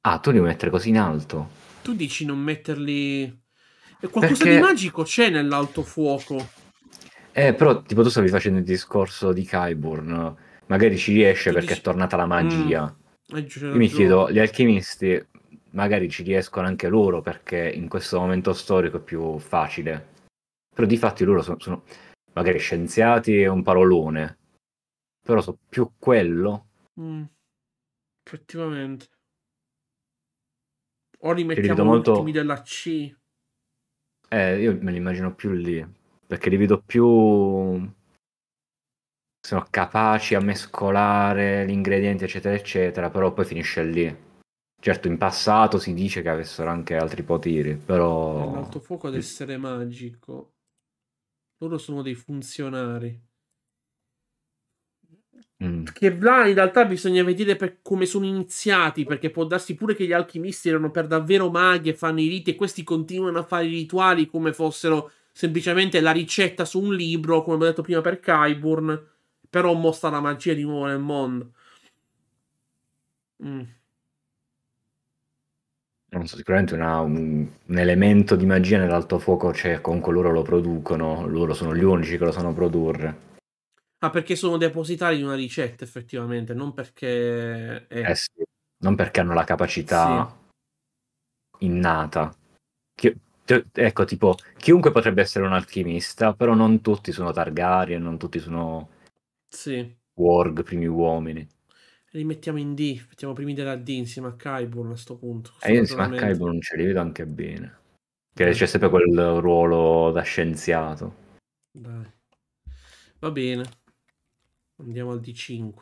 Ah, tu li metti così in alto? Tu dici non metterli... E qualcosa Perché... di magico c'è nell'alto fuoco. Eh, però tipo tu stavi facendo il discorso di Kyburn magari ci riesce perché dici... è tornata la magia. Mm, Io mi chiedo, gli alchimisti magari ci riescono anche loro perché in questo momento storico è più facile. Però di fatti loro sono, sono magari scienziati e un parolone, però so più quello. Mm, effettivamente. O li mettiamo li molto... ultimi della C. Eh, io me li immagino più lì, perché li vedo più sono capaci a mescolare gli ingredienti, eccetera, eccetera, però poi finisce lì. Certo, in passato si dice che avessero anche altri poteri, però... L'alto fuoco ad essere magico. Loro sono dei funzionari. Mm. Che là in realtà bisogna vedere per come sono iniziati, perché può darsi pure che gli alchimisti erano per davvero maghi e fanno i riti e questi continuano a fare i rituali come fossero semplicemente la ricetta su un libro, come ho detto prima per Kyburn però mostra la magia di nuovo nel mondo. Mm. Non so, sicuramente una, un, un, elemento di magia nell'alto fuoco c'è, comunque loro lo producono, loro sono gli unici che lo sanno produrre. Ah, perché sono depositari di una ricetta, effettivamente, non perché... È... Eh sì, non perché hanno la capacità sì. innata. Chi... Ecco, tipo, chiunque potrebbe essere un alchimista, però non tutti sono Targaryen, non tutti sono sì. Warg, primi uomini. Li mettiamo in D, mettiamo primi della D insieme a Kyborn a sto punto. E eh, io insieme a Kyborn ce li vedo anche bene. Che eh. c'è sempre quel ruolo da scienziato. Dai. Va bene. Andiamo al D5.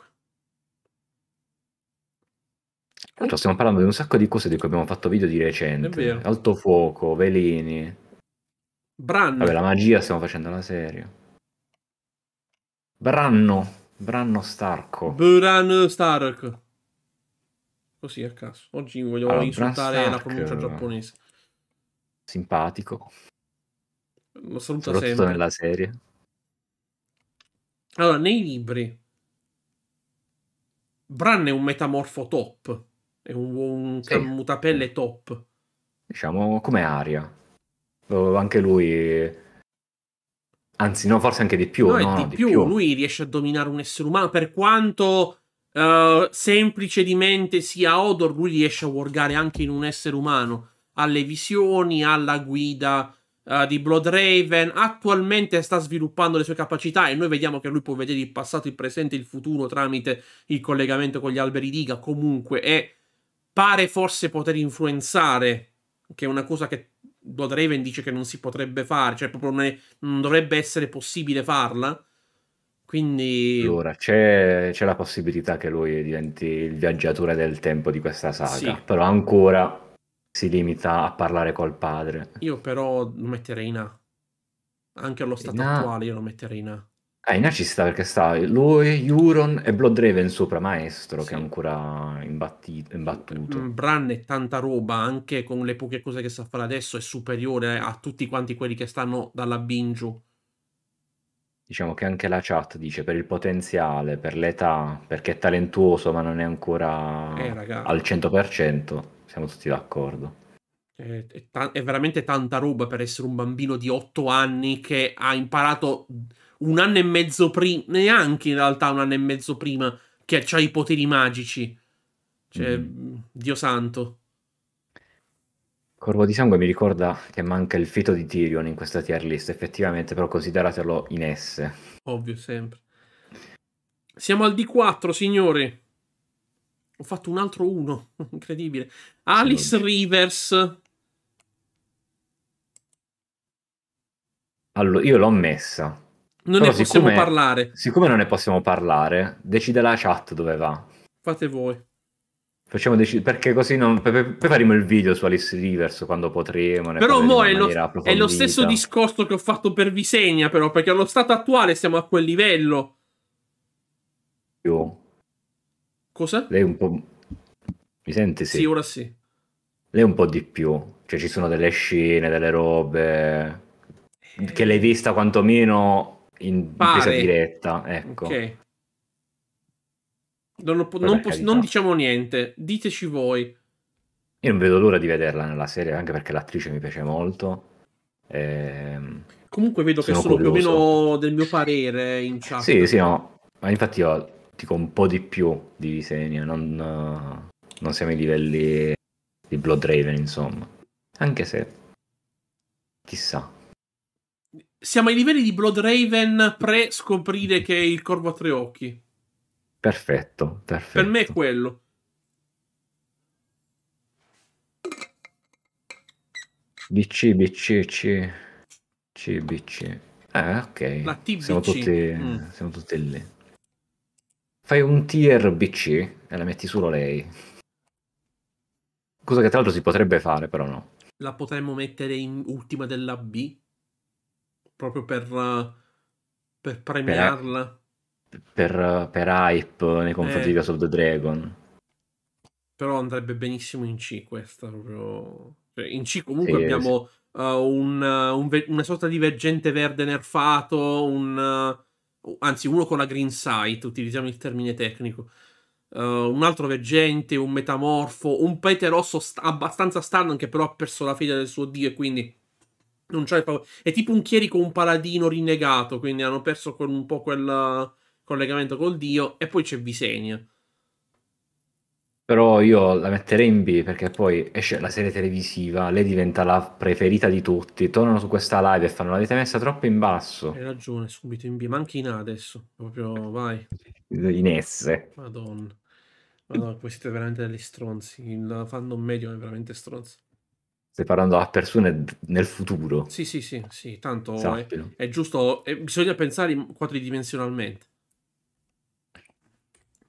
Tanto cioè, stiamo parlando di un sacco di cose di cui abbiamo fatto video di recente. Alto fuoco, veleni. Bran. Vabbè, la magia stiamo facendo la serie. Branno. Branno Starco. Branno Stark. Così a caso. Oggi voglio allora, insultare la pronuncia eh, giapponese. Simpatico. Lo saluta sempre. nella serie. Allora, nei libri, Bran è un metamorfo top. È un, un sì. mutapelle top. Diciamo come Aria. Anche lui Anzi, no, forse anche di più. No, no di, di più. più. Lui riesce a dominare un essere umano. Per quanto uh, semplice di mente sia Odor, lui riesce a workare anche in un essere umano. Alle visioni, alla guida uh, di Blood Raven. Attualmente sta sviluppando le sue capacità e noi vediamo che lui può vedere il passato, il presente e il futuro tramite il collegamento con gli alberi di Iga. Comunque, e pare forse poter influenzare, che è una cosa che Blood Raven dice che non si potrebbe fare, cioè proprio non, è, non dovrebbe essere possibile farla. Quindi... Allora, c'è, la possibilità che lui diventi il viaggiatore del tempo di questa saga, sì. però ancora si limita a parlare col padre. Io però lo metterei in A. Anche allo stato in attuale a... io lo metterei in A. Eh, Ina ci sta perché sta lui, Euron e Bloodraven sopra Maestro, sì. che è ancora imbattito, imbattuto. Bran è tanta roba, anche con le poche cose che sa fare adesso, è superiore a tutti quanti quelli che stanno dalla Bingiu. Diciamo che anche la chat dice per il potenziale, per l'età, perché è talentuoso ma non è ancora eh, al 100%, siamo tutti d'accordo. È, è, ta- è veramente tanta roba per essere un bambino di 8 anni che ha imparato un anno e mezzo prima, neanche in realtà un anno e mezzo prima, che ha i poteri magici. Cioè, mm. Dio santo. Corvo di Sangue mi ricorda che manca il feto di Tyrion in questa tier list, effettivamente, però consideratelo in S. Ovvio, sempre. Siamo al D4, signori. Ho fatto un altro uno, incredibile. Alice sì, Rivers. Allora, io l'ho messa non Però ne possiamo siccome, parlare. Siccome non ne possiamo parlare, decide la chat dove va. Fate voi. Facciamo dec- perché così non. Poi faremo il video su Alice Rivers quando potremo. Però mo è lo, è lo, stesso discorso che ho fatto per Visegna, però, perché allo stato attuale siamo a quel livello. Io. Cosa? Lei un po'. Mi senti? Sì. sì, ora sì. Lei un po' di più. Cioè, ci sono delle scene, delle robe. Eh... Che l'hai vista quantomeno in presa diretta, ecco. Okay. Non, po- non, pos- non, diciamo niente, diteci voi. Io non vedo l'ora di vederla nella serie, anche perché l'attrice mi piace molto. Ehm, Comunque vedo che sono curioso. più o meno del mio parere in chat. Sì, sì, no. Ma infatti io dico un po' di più di disegno, non, non siamo ai livelli di Blood Raven, insomma. Anche se... Chissà. Siamo ai livelli di Blood Raven pre-scoprire che è il corvo a tre occhi. Perfetto, perfetto. Per me è quello. BC, BC, C, C, BC. Ah, ok. La TBC. Siamo tutti, mm. siamo tutti lì. Fai un tier BC e la metti solo lei. Cosa che tra l'altro si potrebbe fare, però no. La potremmo mettere in ultima della B? proprio eh, per, per premiarla. Per, per, per, hype nei confronti eh, di Casa of the Dragon. Però andrebbe benissimo in C questa, proprio... Cioè, in C comunque sì, abbiamo sì. Uh, un, un, una sorta di veggente verde nerfato, un, uh, anzi uno con la green sight, utilizziamo il termine tecnico. Uh, un altro veggente, un metamorfo, un pete rosso st- abbastanza standard che però ha perso la fede del suo dio e quindi non c'è paura. È tipo un chierico, un paladino rinnegato. Quindi hanno perso un po' quel eh, collegamento col dio. E poi c'è Visenia. Però io la metterei in B perché poi esce la serie televisiva, lei diventa la preferita di tutti, tornano su questa live e fanno l'avete messa troppo in basso. Hai ragione, subito in B, ma anche in A adesso, proprio vai. In S. Madonna. Madonna, poi siete veramente degli stronzi, il fandom medio è veramente stronzo. Stai parlando a persone nel futuro. Sì, sì, sì, sì. tanto è, è, giusto, è, eh, bisogna pensare quadridimensionalmente.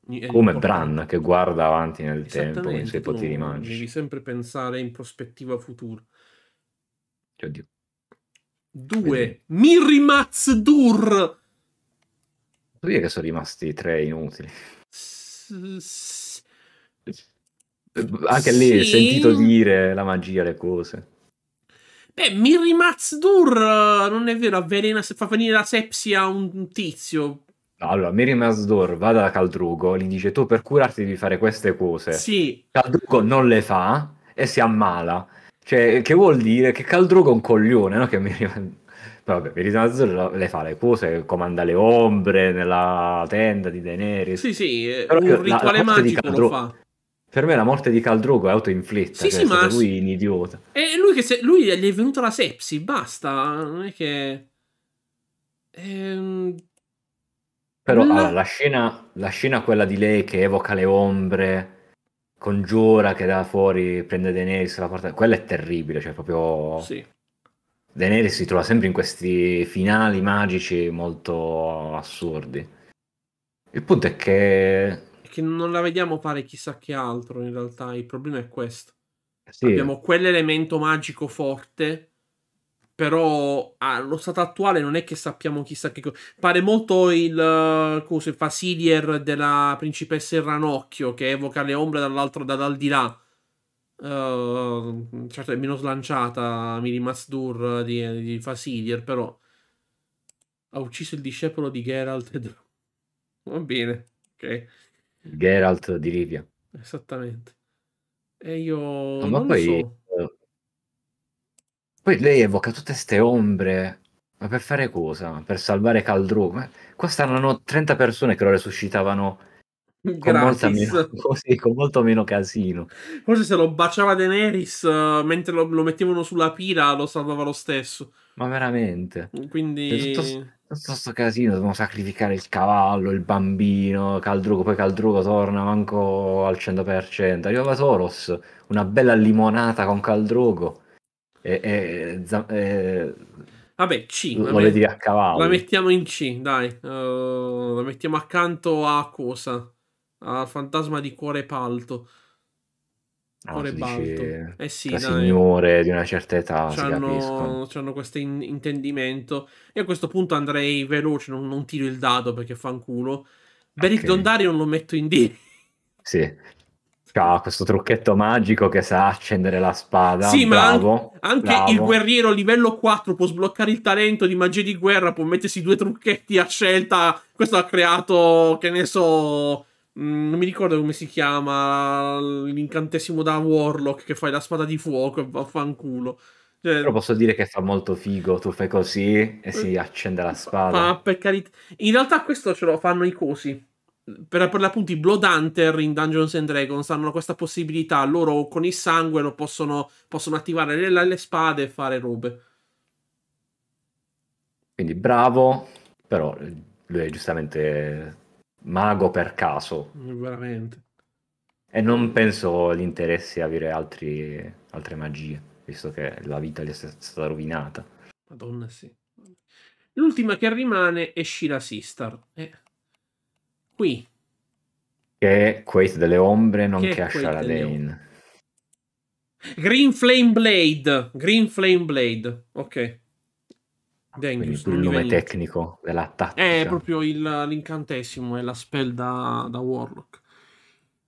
È Come Bran che guarda avanti nel tempo con i suoi poteri magici. Devi sempre pensare in prospettiva futura. Oddio. 2. Mirrimaz Dur. Vedi che sono rimasti tre inutili. S- s- anche lì hai sì. sentito dire la magia, le cose. Beh, Mirri Mazdur, eh, non è vero, avvelena, fa venire la sepsi a un tizio. Allora, Mary Mazdur va da Caldrugo, gli dice tu per curarti devi fare queste cose. Sì. Caldrugo non le fa e si ammala. Cioè, che vuol dire che Caldrugo è un coglione, no? Che Mary... Vabbè, Mary Masdor le fa le cose, comanda le ombre nella tenda di Daenerys. Sì, sì, Però un rituale la, la magico lo fa. Per me la morte di Caldrogo è autoinflitta. Sì, sì, cioè, ma lui è un idiota. E lui che se... lui gli è venuta la sepsi, basta, non è che ehm... Però la... Allora, la, scena, la scena quella di lei che evoca le ombre congiura che da fuori prende Daenerys la porta quella è terribile cioè proprio sì. Daenerys si trova sempre in questi finali magici molto assurdi il punto è che è che non la vediamo fare chissà che altro in realtà, il problema è questo. Eh, sì. Abbiamo quell'elemento magico forte, però allo ah, stato attuale non è che sappiamo chissà che cosa. Pare molto il, eh, cosa, il Fasilier della principessa in ranocchio che evoca le ombre dall'altro, dall'aldilà. Uh, certo è meno slanciata Miri di, di Fasilier, però ha ucciso il discepolo di Geralt. Va bene, ok. Geralt di Rivia. Esattamente. E io no, ma poi, so. Eh, poi lei evoca tutte queste ombre, ma per fare cosa? Per salvare Caldru? qua stavano 30 persone che lo resuscitavano con, meno, così, con, molto meno casino. Forse se lo baciava Daenerys eh, mentre lo, lo, mettevano sulla pira lo salvava lo stesso. Ma veramente? Mm, quindi... Cioè, tutto, tutto questo casino, dobbiamo sacrificare il cavallo, il bambino, Caldrugo, poi Caldrugo torna manco al 100%. Arrivava Soros, una bella limonata con Caldrugo. E, e, e... Vabbè, C. Volevi dire a cavallo. La mettiamo in C, dai. Uh, la mettiamo accanto a cosa? al fantasma di cuore palto. No, cuore balto. Eh sì, da signore di una certa età. C'hanno, c'hanno questo in- intendimento. Io a questo punto andrei veloce, non, non tiro il dado perché fanculo. Beric okay. Dondarion lo metto in D. Sì. Ha questo trucchetto magico che sa accendere la spada. Sì, bravo, ma anche, anche il guerriero livello 4 può sbloccare il talento di magia di guerra, può mettersi due trucchetti a scelta. Questo ha creato, che ne so, Mm, non mi ricordo come si chiama l'incantesimo da Warlock che fai la spada di fuoco e vaffanculo. Cioè... Però posso dire che fa molto figo, tu fai così e si eh, accende la spada. Ma per carità, in realtà questo ce lo fanno i cosi. Per, per l'appunto i Blood Hunter in Dungeons and Dragons hanno questa possibilità, loro con il sangue lo possono, possono attivare le, le spade e fare robe. Quindi bravo, però lui è giustamente mago per caso. Veramente. E non penso gli interessi avere altri, altre magie, visto che la vita gli è stata rovinata. Madonna, sì. L'ultima che rimane è Sheila Sister. Eh. Qui. Che è Quait delle Ombre, nonché Ashara Lane. Green Flame Blade. Green Flame Blade. Ok. Ah, Dengus, il nome tecnico della tattica. È eh, proprio il, l'incantesimo, è la spell da, da Warlock.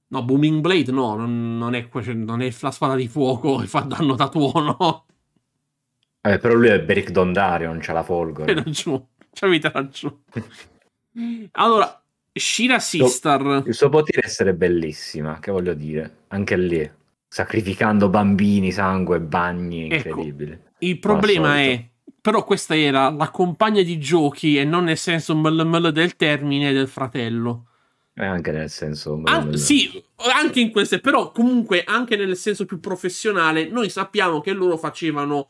No, Booming Blade no, non, non, è, non è la spada di fuoco che fa danno da tuono. Eh, però lui è Beric Dondario, non c'ha la folgore. Hai ragione, c'avete allora, Shira Sister. Il suo potere essere bellissima, che voglio dire, anche lì, sacrificando bambini, sangue, bagni, ecco, il problema è però questa era la compagna di giochi e non nel senso mlml del termine del fratello. E eh, anche nel senso... An- sì, anche in queste, però comunque anche nel senso più professionale, noi sappiamo che loro facevano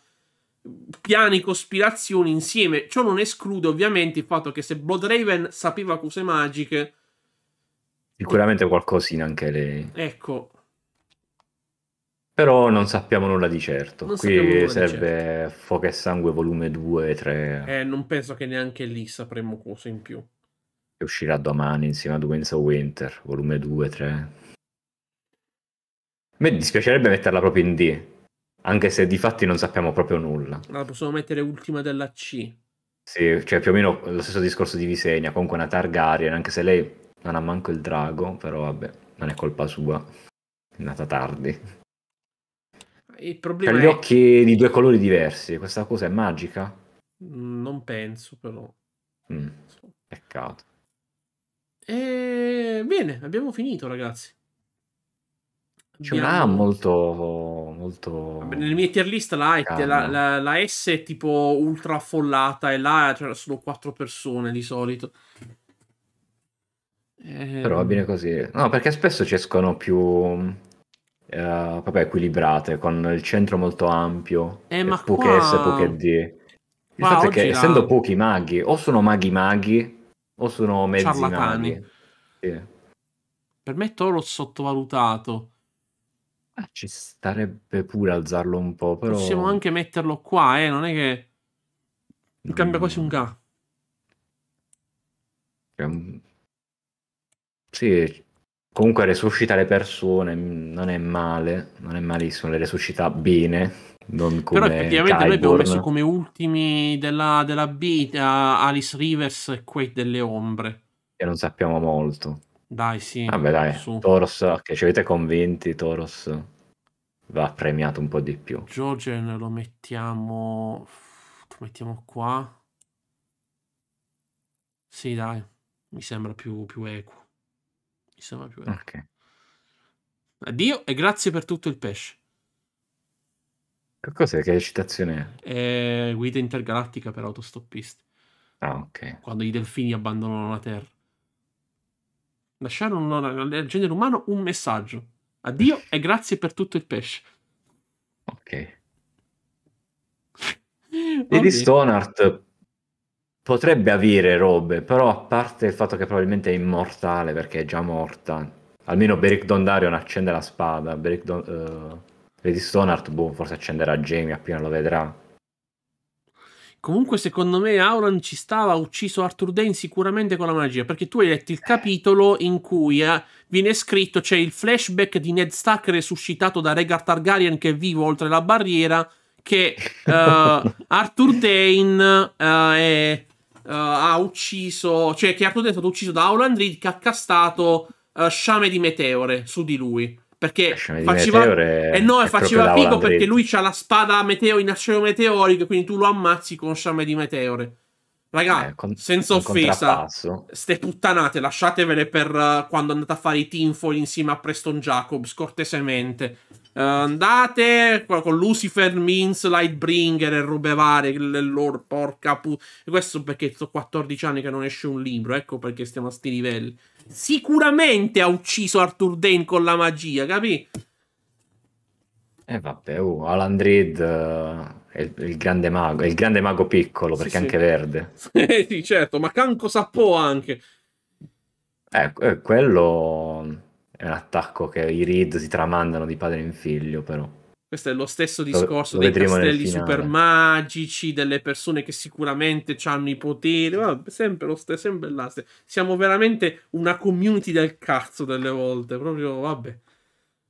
piani, cospirazioni insieme. Ciò non esclude ovviamente il fatto che se Blood Raven sapeva cose magiche... Sicuramente qualcosina anche lei. Ecco, però non sappiamo nulla di certo. Non Qui serve certo. Fuoco e Sangue volume 2 e 3. Eh, non penso che neanche lì sapremo cose in più. Che uscirà domani insieme a Duenza of Winter, volume 2 3. A me dispiacerebbe metterla proprio in D, anche se di fatti non sappiamo proprio nulla. La possiamo mettere ultima della C. Sì, cioè più o meno lo stesso discorso di Visegna, comunque una Targaryen, anche se lei non ha manco il drago, però vabbè, non è colpa sua, è nata tardi. Il cioè, problema ha gli occhi di due colori diversi, questa cosa è magica? Mm, non penso però. Mm. Peccato. E... Bene, abbiamo finito ragazzi. C'è una A molto, molto... Vabbè, nelle tier list la, la, la, la, S è tipo ultra affollata e là c'erano cioè, solo quattro persone di solito. E... Però va bene ehm. così. No, perché spesso ci escono più uh, proprio equilibrate, con il centro molto ampio, eh, ma poche qua... S D. Il fatto è che la... essendo pochi maghi, o sono maghi maghi, o sono mezzi Ciarlatani. maghi. Sì. Per me Toro sottovalutato. Ah, ci starebbe pure alzarlo un po', però... Possiamo anche metterlo qua, eh, non è che... Non cambia quasi un K. Sì, Comunque resuscita le persone, mm, non è male, non è malissimo, le resuscita bene. Non come Però effettivamente Kyborn. noi abbiamo messo come ultimi della, della B Alice Rivers e Quake delle Ombre. E non sappiamo molto. Dai, sì. Vabbè, dai, su. Toros, che okay, ci avete convinti, Toros va premiato un po' di più. Jorgen lo mettiamo... lo mettiamo qua. Sì, dai, mi sembra più, più equo. Mi sembra più vero. Ok. Addio e grazie per tutto il pesce. Che cos'è? Che citazione è? è? guida intergalattica per autostoppisti. Ah, ok. Quando i delfini abbandonano la Terra. Lasciarono al genere umano un messaggio. Addio e grazie per tutto il pesce. Ok. Vedi Stonart potrebbe avere robe, però a parte il fatto che probabilmente è immortale perché è già morta, almeno Beric Dondarion accende la spada, Beric Don- uh, eh, Lady Stonart boh, forse accenderà Jamie appena lo vedrà. Comunque secondo me Auron ci stava, ha ucciso Arthur Dane sicuramente con la magia, perché tu hai letto il capitolo in cui eh, viene scritto, c'è il flashback di Ned Stark resuscitato da Rhaegar Targaryen che è vivo oltre la barriera, che uh, Arthur Dane uh, eh, è uh, ha ucciso, cioè che Arthur è stato ucciso da Auland Reed che ha castato uh, sciame di meteore su di lui. Perché eh, faceva, meteore eh no, faceva figo perché lui ha la spada meteo in acciaio meteorico, quindi tu lo ammazzi con sciame di meteore. Raga, eh, con, senza offesa, ste puttanate lasciatevele per uh, quando andate a fare i tinfoil insieme a Preston Jacobs, cortesemente. Uh, andate con Lucifer, Means, Lightbringer e robe varie, le loro porca pu... E questo perché sono 14 anni che non esce un libro, ecco perché stiamo a sti livelli. Sicuramente ha ucciso Arthur Dane con la magia, capi? E eh, vabbè, uh, Alan Reed uh, è, il, il, grande mago, è il grande mago piccolo perché sì, è anche sì. verde. Eh, sì, certo, ma Canco po' anche. Eh, quello è un attacco che i Reed si tramandano di padre in figlio, però. Questo è lo stesso discorso lo, lo dei castelli super magici, delle persone che sicuramente hanno i poteri. Guarda, sempre lo stesso, sempre là. Siamo veramente una community del cazzo delle volte. Proprio, vabbè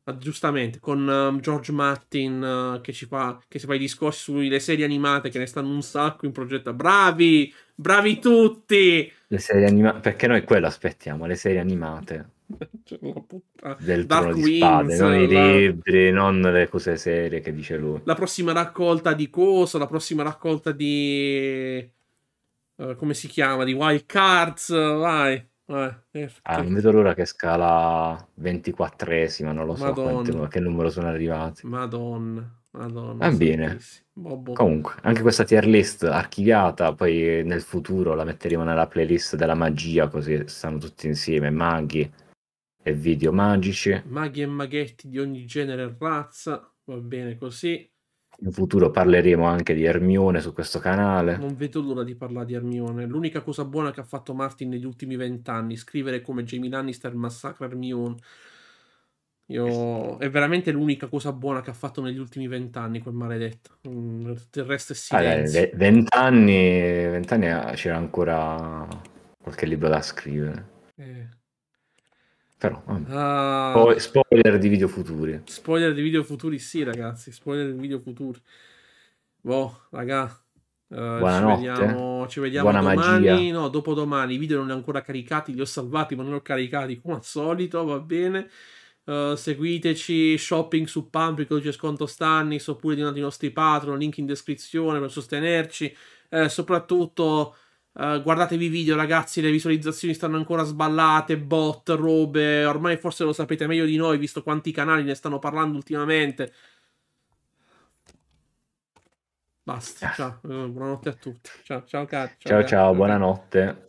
ah, giustamente con um, George Martin uh, che ci fa che si fa i discorsi sulle serie animate che ne stanno un sacco in progetto bravi bravi tutti le serie animate perché noi quello aspettiamo le serie animate Cioè, del Dark Wings, spade, non la... i libri, non le cose serie che dice lui. La prossima raccolta di Coso, la prossima raccolta di... Uh, come si chiama? Di Wild Cards, vai. vai. Eh, ah, non vedo l'ora che scala 24esima, non lo so quanti, che numero sono arrivati. Madonna. Madonna, ah, bene. Boh, boh. Comunque, anche questa tier list archiviata, poi nel futuro la metteremo nella playlist della magia, così stanno tutti insieme, maghi, e video magici. Maghi e maghetti di ogni genere e razza, va bene così. In futuro parleremo anche di Ermione su questo canale. Non vedo l'ora di parlare di Ermione. L'unica cosa buona che ha fatto Martin negli ultimi vent'anni, scrivere come Jamie Lannister massacra Hermione. Io... È veramente l'unica cosa buona che ha fatto negli ultimi vent'anni quel maledetto. Il mm, resto è ah, silenzio. Allora, vent'anni, vent'anni eh, c'era ancora qualche libro da scrivere. Eh. Però, uh, spoiler di video futuri. Spoiler di video futuri, sì, ragazzi. Spoiler di video futuri. Boh, raga. Uh, ci vediamo, ci vediamo Buona domani. Magia. No, dopodomani. I video non li ho ancora caricati, li ho salvati, ma non li ho caricati come al solito. Va bene. Uh, seguiteci shopping su Pampi, codice sconto Stannis oppure di uno dei nostri patron, link in descrizione per sostenerci. Eh, soprattutto eh, guardatevi i video, ragazzi. Le visualizzazioni stanno ancora sballate. Bot, robe. Ormai forse lo sapete meglio di noi, visto quanti canali ne stanno parlando ultimamente. Basta. Ciao. Eh, buonanotte a tutti. Ciao, ciao, caro. Ciao, ciao, ciao buonanotte.